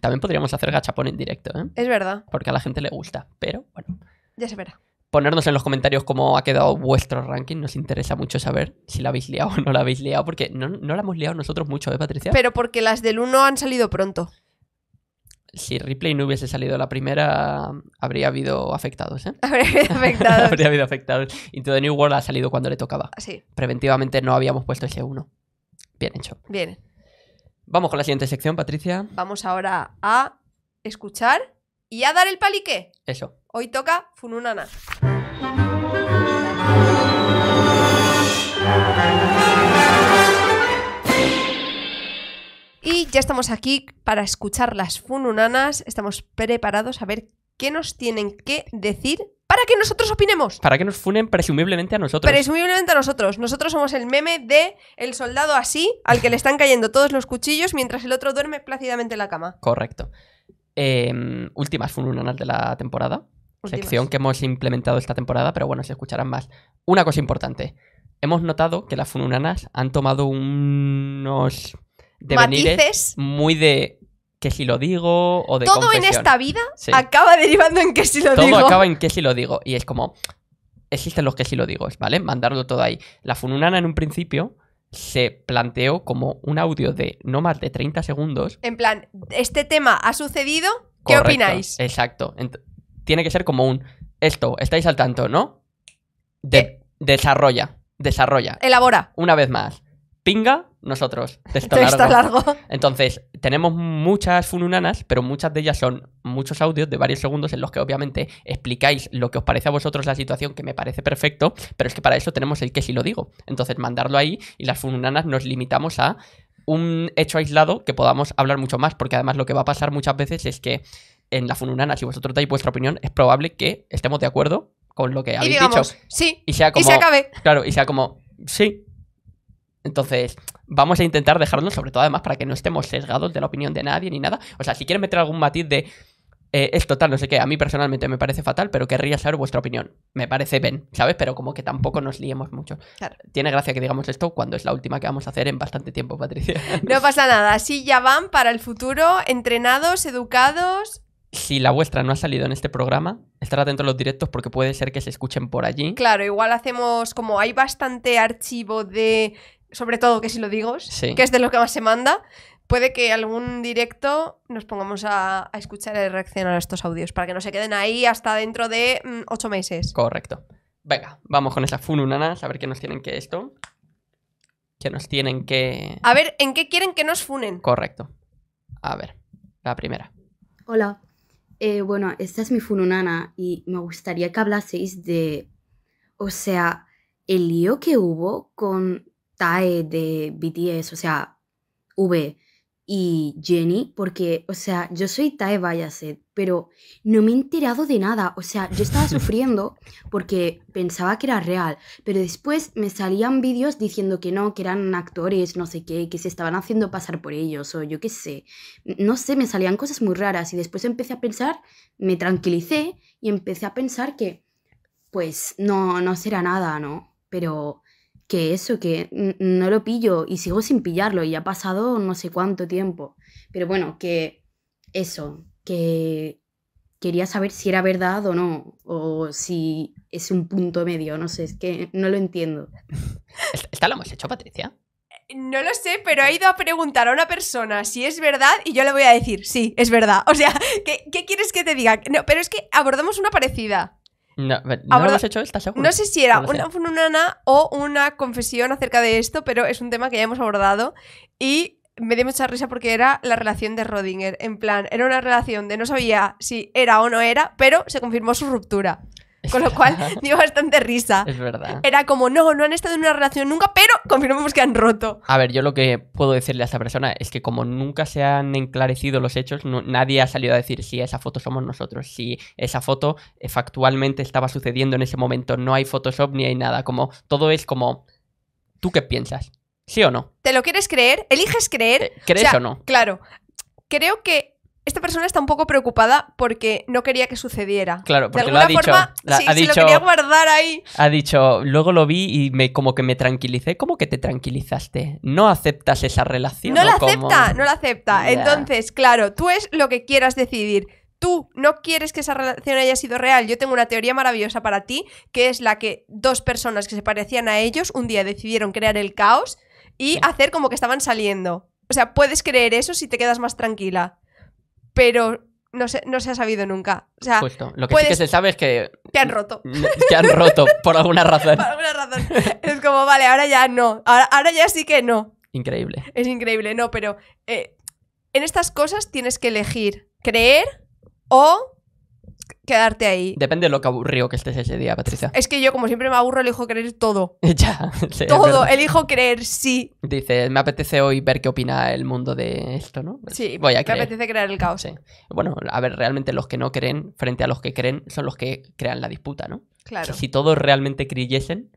También podríamos hacer gachapón en directo, Es verdad. Porque a la gente le gusta, pero bueno. Ya se verá. Ponernos en los comentarios cómo ha quedado vuestro ranking. Nos interesa mucho saber si la habéis liado o no la habéis liado, porque no, no la hemos liado nosotros mucho, ¿eh, Patricia? Pero porque las del 1 han salido pronto si Ripley no hubiese salido la primera, habría habido afectados, ¿eh? Habría habido afectados. habría habido afectados. Into the New World ha salido cuando le tocaba. Ah, sí. Preventivamente no habíamos puesto ese uno. Bien hecho. Bien. Vamos con la siguiente sección, Patricia. Vamos ahora a escuchar y a dar el palique. Eso. Hoy toca Fununana. Y ya estamos aquí para escuchar las fununanas. Estamos preparados a ver qué nos tienen que decir para que nosotros opinemos. Para que nos funen presumiblemente a nosotros. Presumiblemente a nosotros. Nosotros somos el meme de el soldado así, al que le están cayendo todos los cuchillos mientras el otro duerme plácidamente en la cama. Correcto. Em, últimas fununanas de la temporada. Sección que hemos implementado esta temporada, pero bueno, se escucharán más. Una cosa importante. Hemos notado que las fununanas han tomado unos ¿eh? Matices muy de que si lo digo o de Todo en esta vida acaba derivando en que si lo digo. Todo acaba en que si lo digo. Y es como, existen los que si lo digo, ¿vale? Mandarlo todo ahí. La Fununana en un principio se planteó como un audio de no más de 30 segundos. En plan, este tema ha sucedido, ¿qué opináis? Exacto. tiene que ser como un, esto, estáis al tanto, ¿no? Eh. Desarrolla, desarrolla. Elabora. Una vez más pinga nosotros. te está largo. Entonces, tenemos muchas fununanas, pero muchas de ellas son muchos audios de varios segundos en los que obviamente explicáis lo que os parece a vosotros la situación, que me parece perfecto, pero es que para eso tenemos el que si lo digo. Entonces, mandarlo ahí y las fununanas nos limitamos a un hecho aislado que podamos hablar mucho más, porque además lo que va a pasar muchas veces es que en la fununana, si vosotros dais vuestra opinión, es probable que estemos de acuerdo con lo que habéis dicho. Sí. Y sea como, y se acabe. Claro, y sea como, sí, entonces, vamos a intentar dejarnos, sobre todo además, para que no estemos sesgados de la opinión de nadie ni nada. O sea, si quieren meter algún matiz de eh, es total, no sé qué, a mí personalmente me parece fatal, pero querría saber vuestra opinión. Me parece bien, ¿sabes? Pero como que tampoco nos liemos mucho. Tiene gracia que digamos esto cuando es la última que vamos a hacer en bastante tiempo, Patricia. No pasa nada, así ya van para el futuro, entrenados, educados. Si la vuestra no ha salido en este programa, estar atento a los directos porque puede ser que se escuchen por allí. Claro, igual hacemos como hay bastante archivo de sobre todo que si lo digo, que es de lo que más se manda, puede que algún directo nos pongamos a, escuchar y reaccionar a estos audios para que no se queden ahí hasta dentro de mm, ocho meses. Correcto. Venga, vamos con esa fununana, a ver qué nos tienen que esto. Que nos tienen que. A ver, ¿en qué quieren que nos funen? Correcto. A ver, la primera. Hola. Eh, bueno, esta es mi fununana y me gustaría que hablaseis de. O sea, el lío que hubo con TAE de BTS, o sea, V y Jenny, porque, o sea, yo soy Tae Bayaset, pero no me he enterado de nada. O sea, yo estaba sufriendo porque pensaba que era real, pero después me salían vídeos diciendo que no, que eran actores, no sé qué, que se estaban haciendo pasar por ellos, o yo qué sé. No sé, me salían cosas muy raras y después empecé a pensar, me tranquilicé y empecé a pensar que, pues, no, no será nada, ¿no? Pero que eso, que no lo pillo y sigo sin pillarlo y ha pasado no sé cuánto tiempo. Pero bueno, que eso, que quería saber si era verdad o no, o si es un punto medio, no sé, es que no lo entiendo. ¿Esta lo hemos hecho, Patricia? Eh, no lo sé, pero he ido a preguntar a una persona si es verdad y yo le voy a decir, sí, es verdad. O sea, ¿qué, qué quieres que te diga? No, pero es que abordamos una parecida. No, no hecho esta, seguro. No sé si era una fununana o una confesión acerca de esto, pero es un tema que ya hemos abordado y me dio mucha risa porque era la relación de Rodinger. En plan, era una relación de no sabía si era o no era, pero se confirmó su ruptura. con lo cual dio bastante risa. Es verdad. Era como, no, no han estado en una relación nunca, pero confirmamos que han roto. A ver, yo lo que puedo decirle a esa persona es que como nunca se han enclarecido los hechos, nadie ha salido a decir si esa foto somos nosotros, si esa foto eh, factualmente estaba sucediendo en ese momento, no hay Photoshop ni hay nada, como todo es como, ¿tú qué piensas? ¿Sí o no? ¿Te lo quieres creer? ¿Eliges creer? Eh, ¿Crees o no? Claro. Creo que esta persona está un poco preocupada porque no quería que sucediera. Claro, porque de lo ha dicho, sí, lo quería guardar ahí. Ha dicho, luego lo vi y me como que me tranquilicé. ¿Cómo que te tranquilizaste? ¿No aceptas esa relación? No la acepta, no la acepta. Entonces, claro, tú es lo que quieras decidir. Tú no quieres que esa relación haya sido real. Yo tengo una teoría maravillosa para ti, que es la que dos personas que se parecían a ellos un día decidieron crear el caos y hacer como que estaban saliendo. O sea, puedes creer eso si te quedas más tranquila pero no se, no se ha sabido nunca. O sea, Lo que sí que se sabe es que. Te han roto. Te han roto, por alguna razón. por alguna razón. Es como, vale, ahora ya no. Ahora, ya sí que no. Increíble. Es increíble, no, pero eh, en estas cosas tienes que elegir creer o quedarte ahí. Depende de lo que aburrido que estés ese día, Patricia. Es que yo, como siempre me aburro, elijo creer todo. ya. Sí, todo, elijo creer sí. Dice, me apetece hoy ver qué opina el mundo de esto, ¿no? Pues sí, voy a creer. me apetece crear el caos. Sí. Bueno, a ver, realmente los que no creen frente a los que creen son los que crean la disputa, ¿no? Claro. si todos realmente creyesen,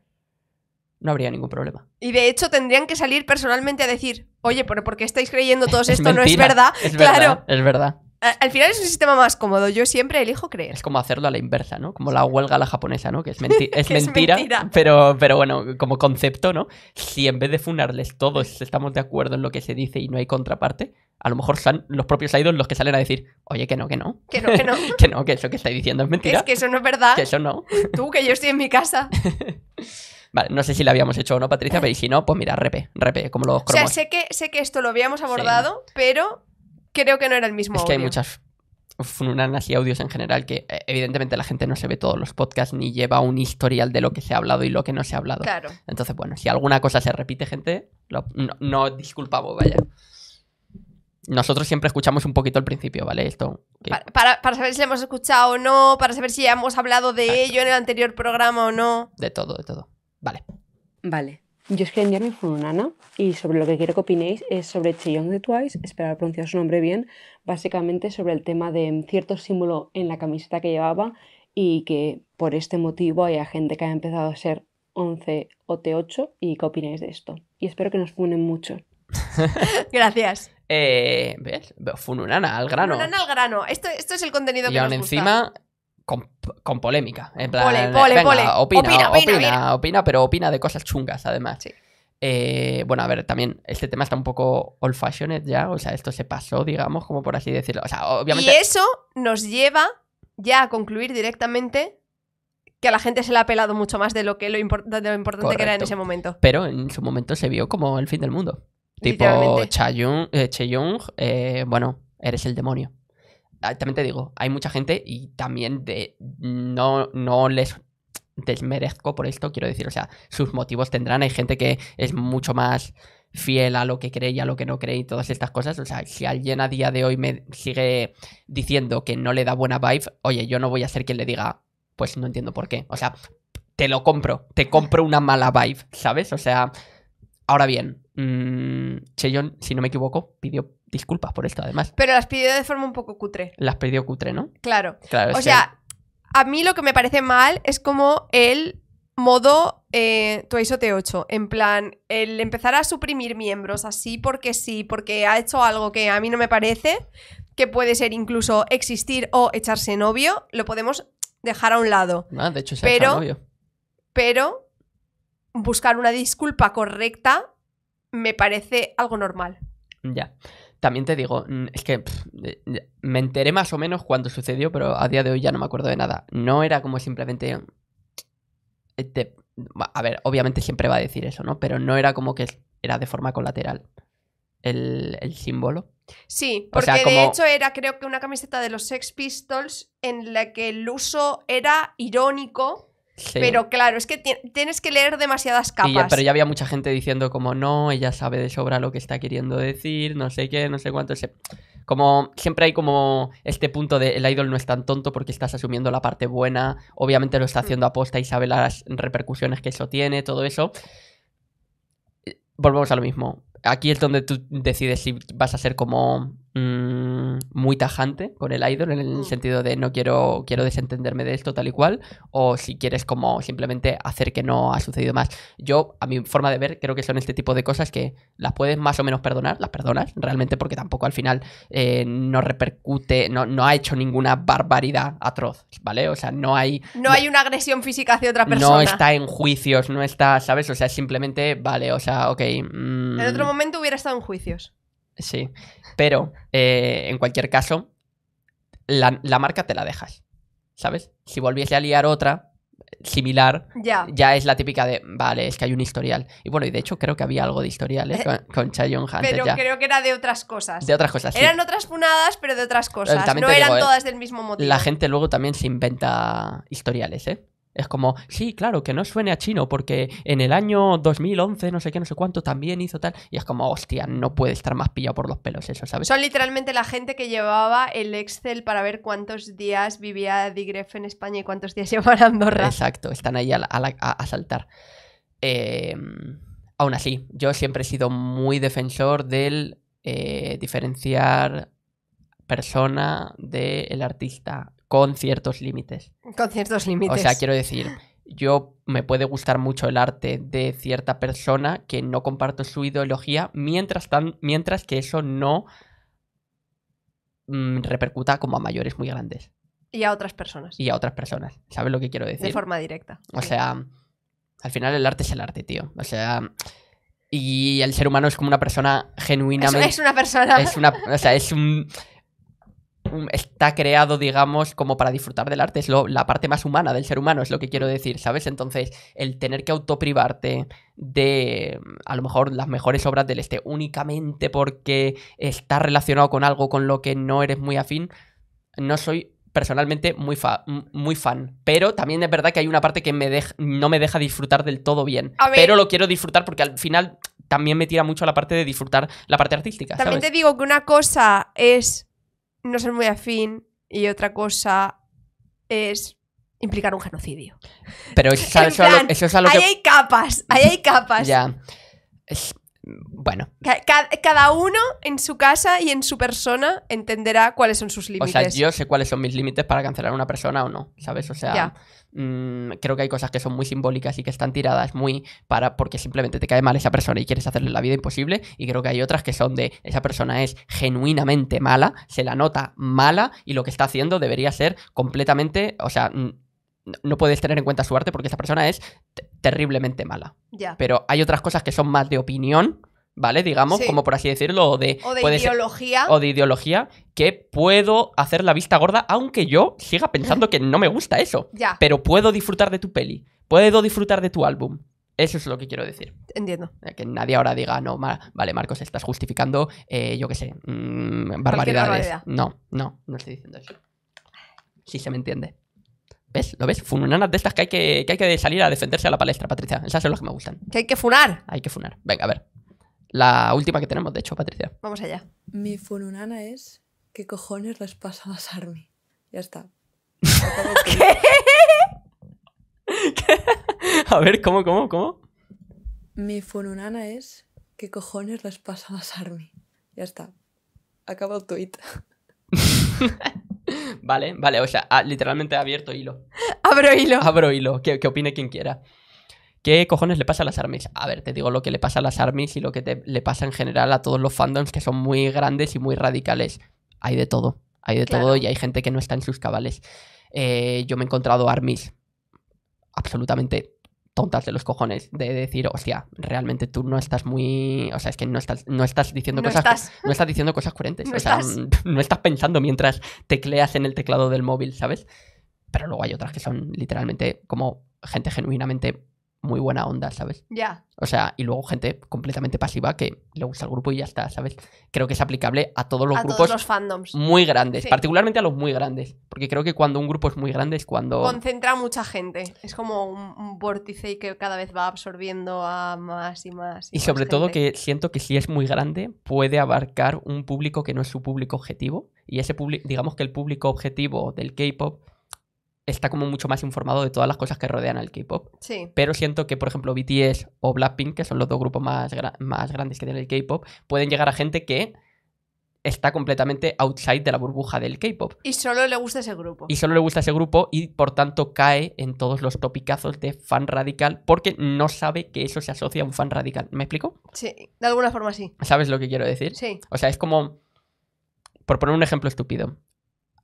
no habría ningún problema. Y de hecho tendrían que salir personalmente a decir, oye, ¿por qué estáis creyendo todos esto no es verdad? Es verdad, claro. Es verdad. Al final es un sistema más cómodo. Yo siempre elijo creer. Es como hacerlo a la inversa, ¿no? Como la huelga a la japonesa, ¿no? Que es, es, mentira, Pero, pero bueno, como concepto, ¿no? Si en vez de funarles todos estamos de acuerdo en lo que se dice y no hay contraparte, a lo mejor son los propios idols los que salen a decir, oye, que no, que no. Que no, que no. que no, que eso que estáis diciendo es mentira. Es que eso no es verdad. Que eso no. Tú, que yo estoy en mi casa. Vale, no sé si lo habíamos hecho o no, Patricia, pero si no, pues mira, repe, repe, como los cromos. O sea, sé que, sé que esto lo habíamos abordado, pero creo que no era el mismo. Es que hay muchas funanas y audios en general que eh, evidentemente la gente no se ve todos los podcasts ni lleva un historial de lo que se ha hablado y lo que no se ha hablado. Claro. Entonces, bueno, si alguna cosa se repite, gente, no, disculpamos, vaya. Nosotros siempre escuchamos un poquito al principio, ¿vale? Esto. Para, saber si lo hemos escuchado o no, para saber si hemos hablado de ello en el anterior programa o no. De todo, de todo. Vale. Vale. Yo es que enviar Fununana y sobre lo que quiero que opinéis es sobre Cheyong de Twice, espero haber pronunciado su nombre bien, básicamente sobre el tema de cierto símbolo en la camiseta que llevaba y que por este motivo haya gente que ha empezado a ser 11 o t 8 y qué opináis de esto. Y espero que nos funen mucho. Gracias. Eh, ¿Ves? al grano. Fununana al grano. Esto, es el contenido que Y gusta. encima con, polémica. En plan, Opina, opina, opina, pero opina de cosas chungas, además. Eh, bueno, a ver, también este tema está un poco old fashioned ya, o sea, esto se pasó, digamos, como por así decirlo. Y eso nos lleva ya a concluir directamente que a la gente se le ha pelado mucho más de lo, que lo, importante que era en ese momento. Pero en su momento se vio como el fin del mundo. Tipo, cha eh, eh, bueno, eres el demonio. Ah, también te digo, hay mucha gente y también no, no les desmerezco por esto, quiero decir, o sea, sus motivos tendrán, hay gente que es mucho más fiel a lo que cree y a lo que no cree y todas estas cosas. O sea, si alguien a día de hoy me sigue diciendo que no le da buena vibe, oye, yo no voy a ser quien le diga, pues no entiendo por qué. O sea, te lo compro, te compro una mala vibe, ¿sabes? O sea, ahora bien, mmm, si no me equivoco, pidió disculpas por esto, además. Pero las pidió de forma un poco cutre. Las pidió cutre, ¿no? Claro. o sea, a mí lo que me parece mal es como el modo eh, Twice 8 En plan, el empezar a suprimir miembros así porque sí, porque ha hecho algo que a mí no me parece, que puede ser incluso existir o echarse novio, lo podemos dejar a un lado. Ah, de hecho, se pero, novio. Pero buscar una disculpa correcta me parece algo normal. Ya. También te digo, mm, es que me enteré más o menos cuando sucedió, pero a día de hoy ya no me acuerdo de nada. No era como simplemente... Eh, a ver, obviamente siempre va a decir eso, ¿no? Pero no era como que era de forma colateral el, símbolo. Sí, porque de hecho era creo que una camiseta de los Sex Pistols en la que el uso era irónico pero claro, es que tienes que leer demasiadas capas. Sí, pero ya había mucha gente diciendo como no, ella sabe de sobra lo que está queriendo decir, no sé qué, no sé cuánto. Como siempre hay como este punto de el idol no es tan tonto porque estás asumiendo la parte buena, obviamente lo está mm. haciendo aposta y sabe las repercusiones que eso tiene, todo eso. Eh, volvemos a lo mismo. Aquí es donde tú decides si vas a ser como... Mm, muy tajante con el idol, en el mm. sentido de no quiero, quiero desentenderme de esto tal y cual, o si quieres como simplemente hacer que no ha sucedido más. Yo, a mi forma de ver, creo que son este tipo de cosas que las puedes más o menos perdonar, las perdonas realmente porque tampoco al final eh, no repercute, no, no ha hecho ninguna barbaridad atroz, ¿vale? O sea, no hay... No hay una agresión física hacia otra persona. No está en juicios, no está, ¿sabes? O sea, simplemente, vale, o sea, ok... Mm. En otro momento hubiera estado en juicios. Sí, pero eh, en cualquier caso, la, marca te la dejas, ¿sabes? Si volviese a liar otra similar, ya. ya es la típica de, vale, es que hay un historial. Y bueno, y de hecho creo que había algo de historial ¿eh? Eh, con, Cha Chayon Hunter. Pero creo que era de otras cosas. De otras cosas. Eran otras punadas, pero de otras cosas. no eran todas del mismo motivo. La gente luego también se inventa historiales, ¿eh? Es como, sí, claro, que no suene a chino, porque en el año 2011, no sé qué, no sé cuánto, también hizo tal. Y es como, hostia, no puede estar más pillado por los pelos eso, ¿sabes? Son literalmente la gente que llevaba el Excel para ver cuántos días vivía Digref en España y cuántos días llevaba Andorra. Exacto, están ahí a, saltar. Eh, aún así, yo siempre he sido muy defensor del eh, diferenciar persona del artista con ciertos límites. Con ciertos límites. O sea, quiero decir, yo me puede gustar mucho el arte de cierta persona que no comparto su ideología, mientras, tan, mientras que eso no mm, repercuta como a mayores muy grandes. Y a otras personas. Y a otras personas. ¿Sabes lo que quiero decir? De forma directa. O sea, al final el arte es el arte, tío. O sea, y el ser humano es como una persona genuinamente. Es, una persona. Es una, o sea, es un Mm, está creado, digamos, como para disfrutar del arte, es la parte más humana del ser humano, es lo que quiero decir, ¿sabes? Entonces, el tener que autoprivarte de, mm, a lo mejor, las mejores obras del este únicamente porque está relacionado con algo con lo que no eres muy afín, no soy personalmente muy, muy fan. Pero también es verdad que hay una parte que me no me deja disfrutar del todo bien. pero lo quiero disfrutar porque al final también me tira mucho la parte de disfrutar la parte artística. También te digo que una cosa es no ser muy afín y otra cosa es implicar un genocidio. Pero eso, es ahí hay capas, ahí hay capas. ya. bueno. Cada, uno en su casa y en su persona entenderá cuáles son sus límites. O sea, yo sé cuáles son mis límites para cancelar a una persona o no, ¿sabes? O sea... Mm, creo que hay cosas que son muy simbólicas y que están tiradas muy para porque simplemente te cae mal esa persona y quieres hacerle la vida imposible. Y creo que hay otras que son de esa persona es genuinamente mala, se la nota mala y lo que está haciendo debería ser completamente, o sea, no puedes tener en cuenta su arte porque esa persona es terriblemente mala. Pero hay otras cosas que son más de opinión ¿vale? Digamos, como por así decirlo, o de, de ideología. o de ideología, que puedo hacer la vista gorda, aunque yo siga pensando que no me gusta eso. Ya. Pero puedo disfrutar de tu peli, puedo disfrutar de tu álbum. Eso es lo que quiero decir. Entiendo. Eh, que nadie ahora diga, no, vale, Marcos, estás justificando, eh, yo qué sé, mm, barbaridades. No, no, no estoy diciendo eso. Sí se me entiende. ¿Ves? ¿Lo ves? Fununanas de estas que hay que hay que salir a defenderse a la palestra, Patricia. Esas son las que me gustan. Que hay que funar. Hay que funar. Venga, a ver. La última que tenemos, de hecho, Patricia. Vamos allá. Mi fununana es ¿Qué cojones les pasa a las Ya está. ¿Qué? A ver, ¿cómo, cómo, cómo? Mi fununana es ¿Qué cojones les pasa a las Ya está. acabo el tweet. vale, vale, o sea, literalmente ha abierto hilo. Abro hilo. Abro hilo, que opine quien quiera. ¿Qué cojones le pasa a las armies? A ver, te digo lo que le pasa a las armies y lo que te, le pasa en general a todos los fandoms que son muy grandes y muy radicales. Hay de todo, hay de todo y hay gente que no está en sus cabales. Eh, yo me he encontrado armies absolutamente tontas de los cojones de decir, hostia, realmente tú no estás muy, o sea, es que no estás no estás diciendo cosas no estás diciendo cosas coherentes, no estás. no estás pensando mientras tecleas en el teclado del móvil, ¿sabes? Pero luego hay otras que son literalmente como gente genuinamente muy buena onda, ¿sabes? Ya. O sea, y luego gente completamente pasiva que le gusta el grupo y ya está, ¿sabes? Creo que es aplicable a todos los a grupos. Todos los fandoms. Muy grandes, particularmente a los muy grandes. Porque creo que cuando un grupo es muy grande es cuando. Concentra mucha gente. Es como un, vórtice vórtice que cada vez va absorbiendo a más y más. Y, sobre todo que siento que si es muy grande, puede abarcar un público que no es su público objetivo. Y ese público, digamos que el público objetivo del K-pop está como mucho más informado de todas las cosas que rodean al K-pop. Sí. Pero siento que, por ejemplo, BTS o Blackpink, que son los dos grupos más, más grandes que tiene el K-pop, pueden llegar a gente que está completamente outside de la burbuja del K-pop. Y solo le gusta ese grupo. Y solo le gusta ese grupo y por tanto cae en todos los topicazos de fan radical porque no sabe que eso se asocia a un fan radical. ¿Me explico? Sí, de alguna forma sí. ¿Sabes lo que quiero decir? Sí. O sea, es como por poner un ejemplo estúpido,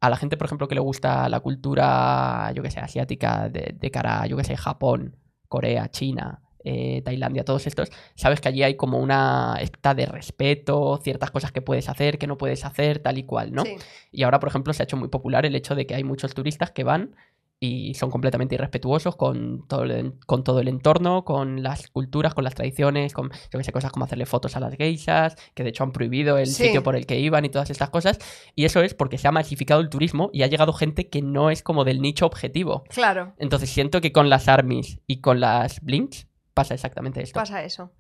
a la gente, por ejemplo, que le gusta la cultura, yo que sé, asiática, de, de cara, yo que sé, Japón, Corea, China, eh, Tailandia, todos estos, sabes que allí hay como una está de respeto, ciertas cosas que puedes hacer, que no puedes hacer, tal y cual, ¿no? Y ahora, por ejemplo, se ha hecho muy popular el hecho de que hay muchos turistas que van y son completamente irrespetuosos con todo, el, con todo el entorno, con las culturas, con las tradiciones, con yo sé, cosas como hacerle fotos a las geishas, que de hecho han prohibido el sitio por el que iban y todas estas cosas. Y eso es porque se ha masificado el turismo y ha llegado gente que no es como del nicho objetivo. Claro. Entonces siento que con las armies y con las blinks pasa exactamente esto. Pasa eso.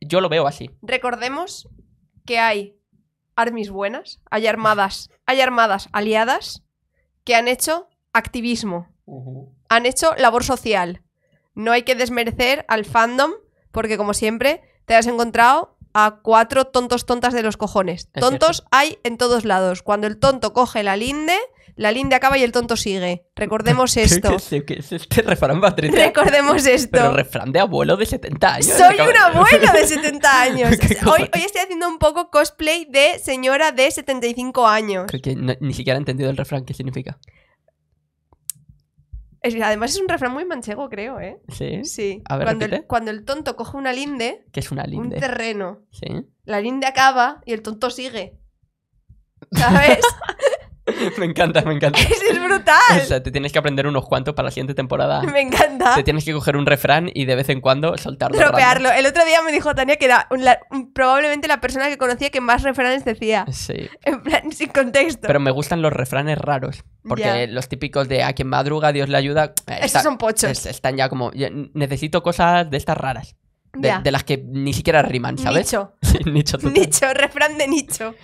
Yo lo veo así. Recordemos que hay armies buenas, hay armadas, hay armadas aliadas que han hecho activismo. Han hecho labor social. No hay que desmerecer al fandom, porque como siempre, te has encontrado a cuatro tontos tontas de los cojones. tontos hay en todos lados. Cuando el tonto coge la linde, la linde acaba y el tonto sigue. Recordemos esto. ¿Qué, es este refrán Recordemos esto. Pero refrán de abuelo de 70 años. Soy un abuelo de 70 años. Hoy, estoy haciendo un poco cosplay de señora de 75 años. Creo que ni siquiera he entendido el refrán qué significa. Además es un refrán muy manchego, creo, ¿eh? Sí. Sí. cuando, el, tonto coge una linde. que es una linde? Un terreno. Sí. La linde acaba y el tonto sigue. ¿Sabes? me encanta, me encanta. es brutal. O sea, te tienes que aprender unos cuantos para la siguiente temporada. Me encanta. Te tienes que coger un refrán y de vez en cuando soltarlo. Tropearlo. El otro día me dijo Tania que era probablemente la persona que conocía que más refranes decía. Sí. En plan, sin contexto. Pero me gustan los refranes raros. Porque los típicos de a quien madruga, Dios le ayuda. Eh, Estos son pochos. están ya como. necesito cosas de estas raras. De, las que ni siquiera riman, ¿sabes? Nicho. nicho, nicho, refrán de nicho.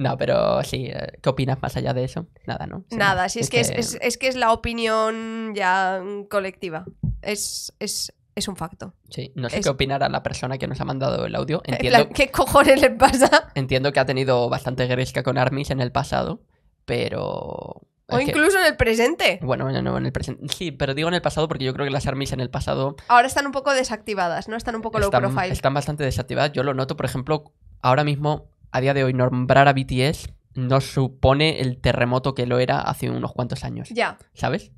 No, pero sí, eh, ¿qué opinas más allá de eso? Nada, ¿no? Nada, sí, es, que, Es, que es la opinión ya colectiva. Es, es, un facto. Sí, no sé qué opinará la persona que nos ha mandado el audio. Entiendo... ¿Qué cojones le pasa? Entiendo que ha tenido bastante gresca con Armis en el pasado, pero... O incluso en el presente. Bueno, no, no, en el presente. Sí, pero digo en el pasado porque yo creo que las Armis en el pasado. Ahora están un poco desactivadas, ¿no? Están un poco low profile. Están bastante desactivadas. Yo lo noto, por ejemplo, ahora mismo a día de hoy nombrar a BTS no supone el terremoto que lo era hace unos cuantos años. Ya. ¿Sabes?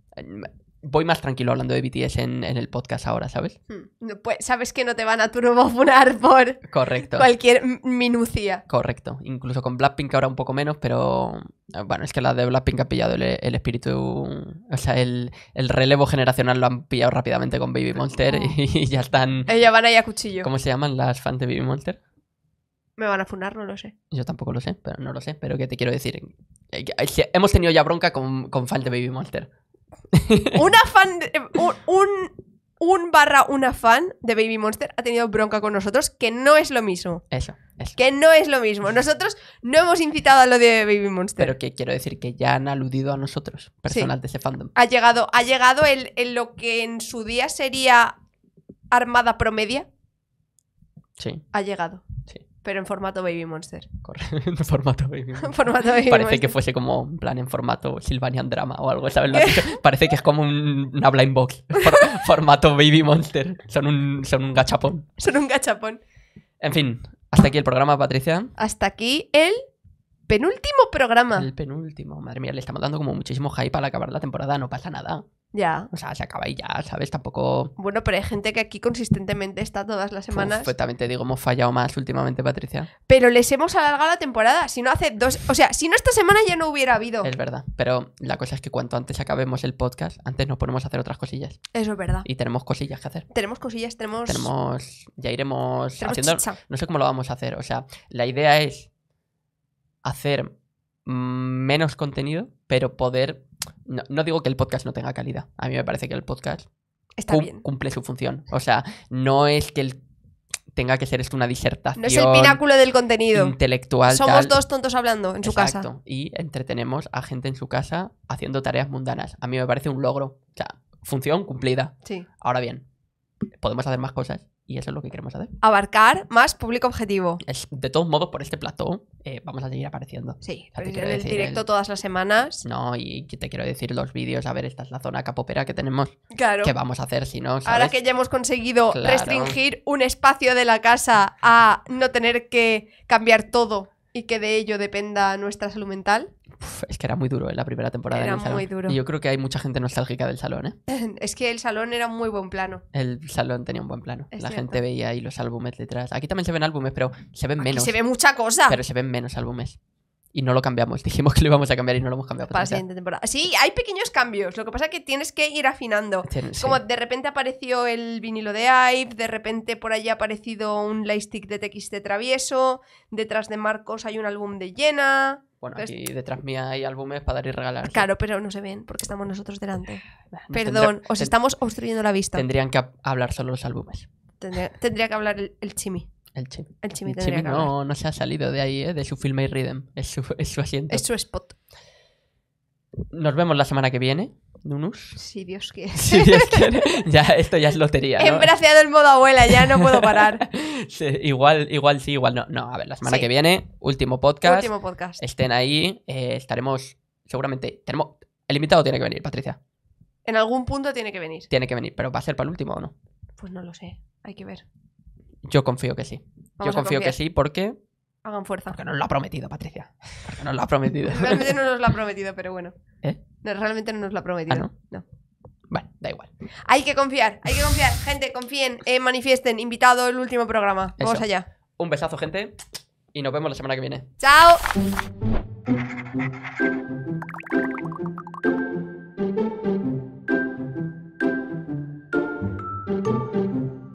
Voy más tranquilo hablando de BTS en, el podcast ahora, ¿sabes? Hmm. Pues sabes que no te van a turbofunar por cualquier minucia. Correcto. Incluso con Blackpink ahora un poco menos, pero eh, bueno, es que la de Blackpink ha pillado el, espíritu, o sea, el, relevo generacional lo han pillado rápidamente con Baby ah. Monster y, ya están... Ellas van ahí a cuchillo. ¿Cómo se llaman las fans de Baby Monster? Me van a funar, no lo sé. Yo tampoco lo sé, pero no lo sé. Pero que te quiero decir? Eh, eh, hemos tenido ya bronca con, con fan de Baby Monster. una fan. un, un, barra una fan de Baby Monster ha tenido bronca con nosotros, que no es lo mismo. Eso, eso. Que no es lo mismo. Nosotros no hemos incitado a lo de Baby Monster. Pero que quiero decir que ya han aludido a nosotros, personal de ese fandom. Ha llegado, ha llegado lo que en su día sería Armada Promedia. Sí. Ha llegado. Sí. Pero en formato Baby Monster. en formato Baby Monster. Parece que fuese como, un plan, en formato Sylvanian Drama o algo, ¿sabes? Parece que es como una blind box. formato Baby Monster. Son un, son un gachapón. Son un gachapón. En fin, hasta aquí el programa, Patricia. Hasta aquí el penúltimo programa. El penúltimo. Madre mía, le estamos dando como muchísimo hype al acabar la temporada. No pasa nada. Ya. O sea, se acaba y ya, ¿sabes? Tampoco. Bueno, pero hay gente que aquí consistentemente está todas las semanas. Pues también digo, hemos fallado más últimamente, Patricia. Pero les hemos alargado la temporada. Si no hace dos. O sea, si no esta semana ya no hubiera habido. Es verdad. Pero la cosa es que cuanto antes acabemos el podcast, antes nos ponemos a hacer otras cosillas. Eso es verdad. Y tenemos cosillas que hacer. Tenemos cosillas, tenemos. Tenemos. Ya iremos haciendo. No sé cómo lo vamos a hacer. O sea, la idea es hacer mm, menos contenido, pero poder no, digo que el podcast no tenga calidad. A mí me parece que el podcast cumple su función. O sea, no es que tenga que ser esto una disertación. No es el pináculo del contenido. Intelectual. Somos dos tontos hablando en su Exacto. casa. Y entretenemos a gente en su casa haciendo tareas mundanas. A mí me parece un logro. O sea, función cumplida. Sí. Ahora bien, podemos hacer más cosas y eso es lo que queremos hacer. Abarcar más público objetivo. Es, de todos modos, por este plató eh, vamos a seguir apareciendo. Sí, te en directo todas las semanas. No, y te quiero decir los vídeos, a ver, esta es la zona capopera que tenemos. Claro. ¿Qué vamos a hacer si no? Ahora que ya hemos conseguido restringir un espacio de la casa a no tener que cambiar todo y que de ello dependa nuestra salud mental. es que era muy duro en ¿eh? la primera temporada. Era muy duro. Y yo creo que hay mucha gente nostálgica del salón, ¿eh? es que el salón era un muy buen plano. El salón tenía un buen plano. la gente veía ahí los álbumes detrás. Aquí también se ven álbumes, pero se ven menos. se ve mucha cosa. Pero se ven menos álbumes y no lo cambiamos. Dijimos que lo íbamos a cambiar y no lo hemos cambiado. Para la siguiente temporada. Sí, hay pequeños cambios. Lo que pasa es que tienes que ir afinando. Como de repente apareció el vinilo de Ive, de repente por allí ha aparecido un lightstick de TXT travieso, detrás de Marcos hay un álbum de Jena. Bueno, pues aquí detrás mía hay álbumes para dar y regalar. Claro, pero no se ven porque estamos nosotros delante. Perdón, os estamos obstruyendo la vista. Tendrían que hablar solo los álbumes. Tendría, que hablar el, el chimi. El Chimi. El no, no, se ha salido de ahí, ¿eh? de su film y Rhythm. Es su, asiento. Es su spot. Nos vemos la semana que viene, Nunus. Si Dios quiere. Si Dios quiere. ya, esto ya es lotería. ¿no? embraciado el modo abuela, ya no puedo parar. igual, igual sí, igual no. No, a ver, la semana que viene, último podcast. Último podcast. Estén ahí, eh, estaremos seguramente. el invitado tiene que venir, Patricia. En algún punto tiene que venir. Tiene que venir, pero ¿va a ser para el último o no? Pues no lo sé, hay que ver. Yo confío que sí. Yo confío que sí porque... Hagan fuerza. Porque nos lo ha prometido, Patricia. Porque nos lo ha prometido. Realmente no nos lo ha prometido, pero bueno. ¿Eh? realmente no nos lo ha prometido. Ah, no? da igual. Hay que confiar, hay que confiar. Gente, confíen, eh, manifiesten. Invitado el último programa. Vamos allá. Un besazo, gente. Y nos vemos la semana que viene. ¡Chao!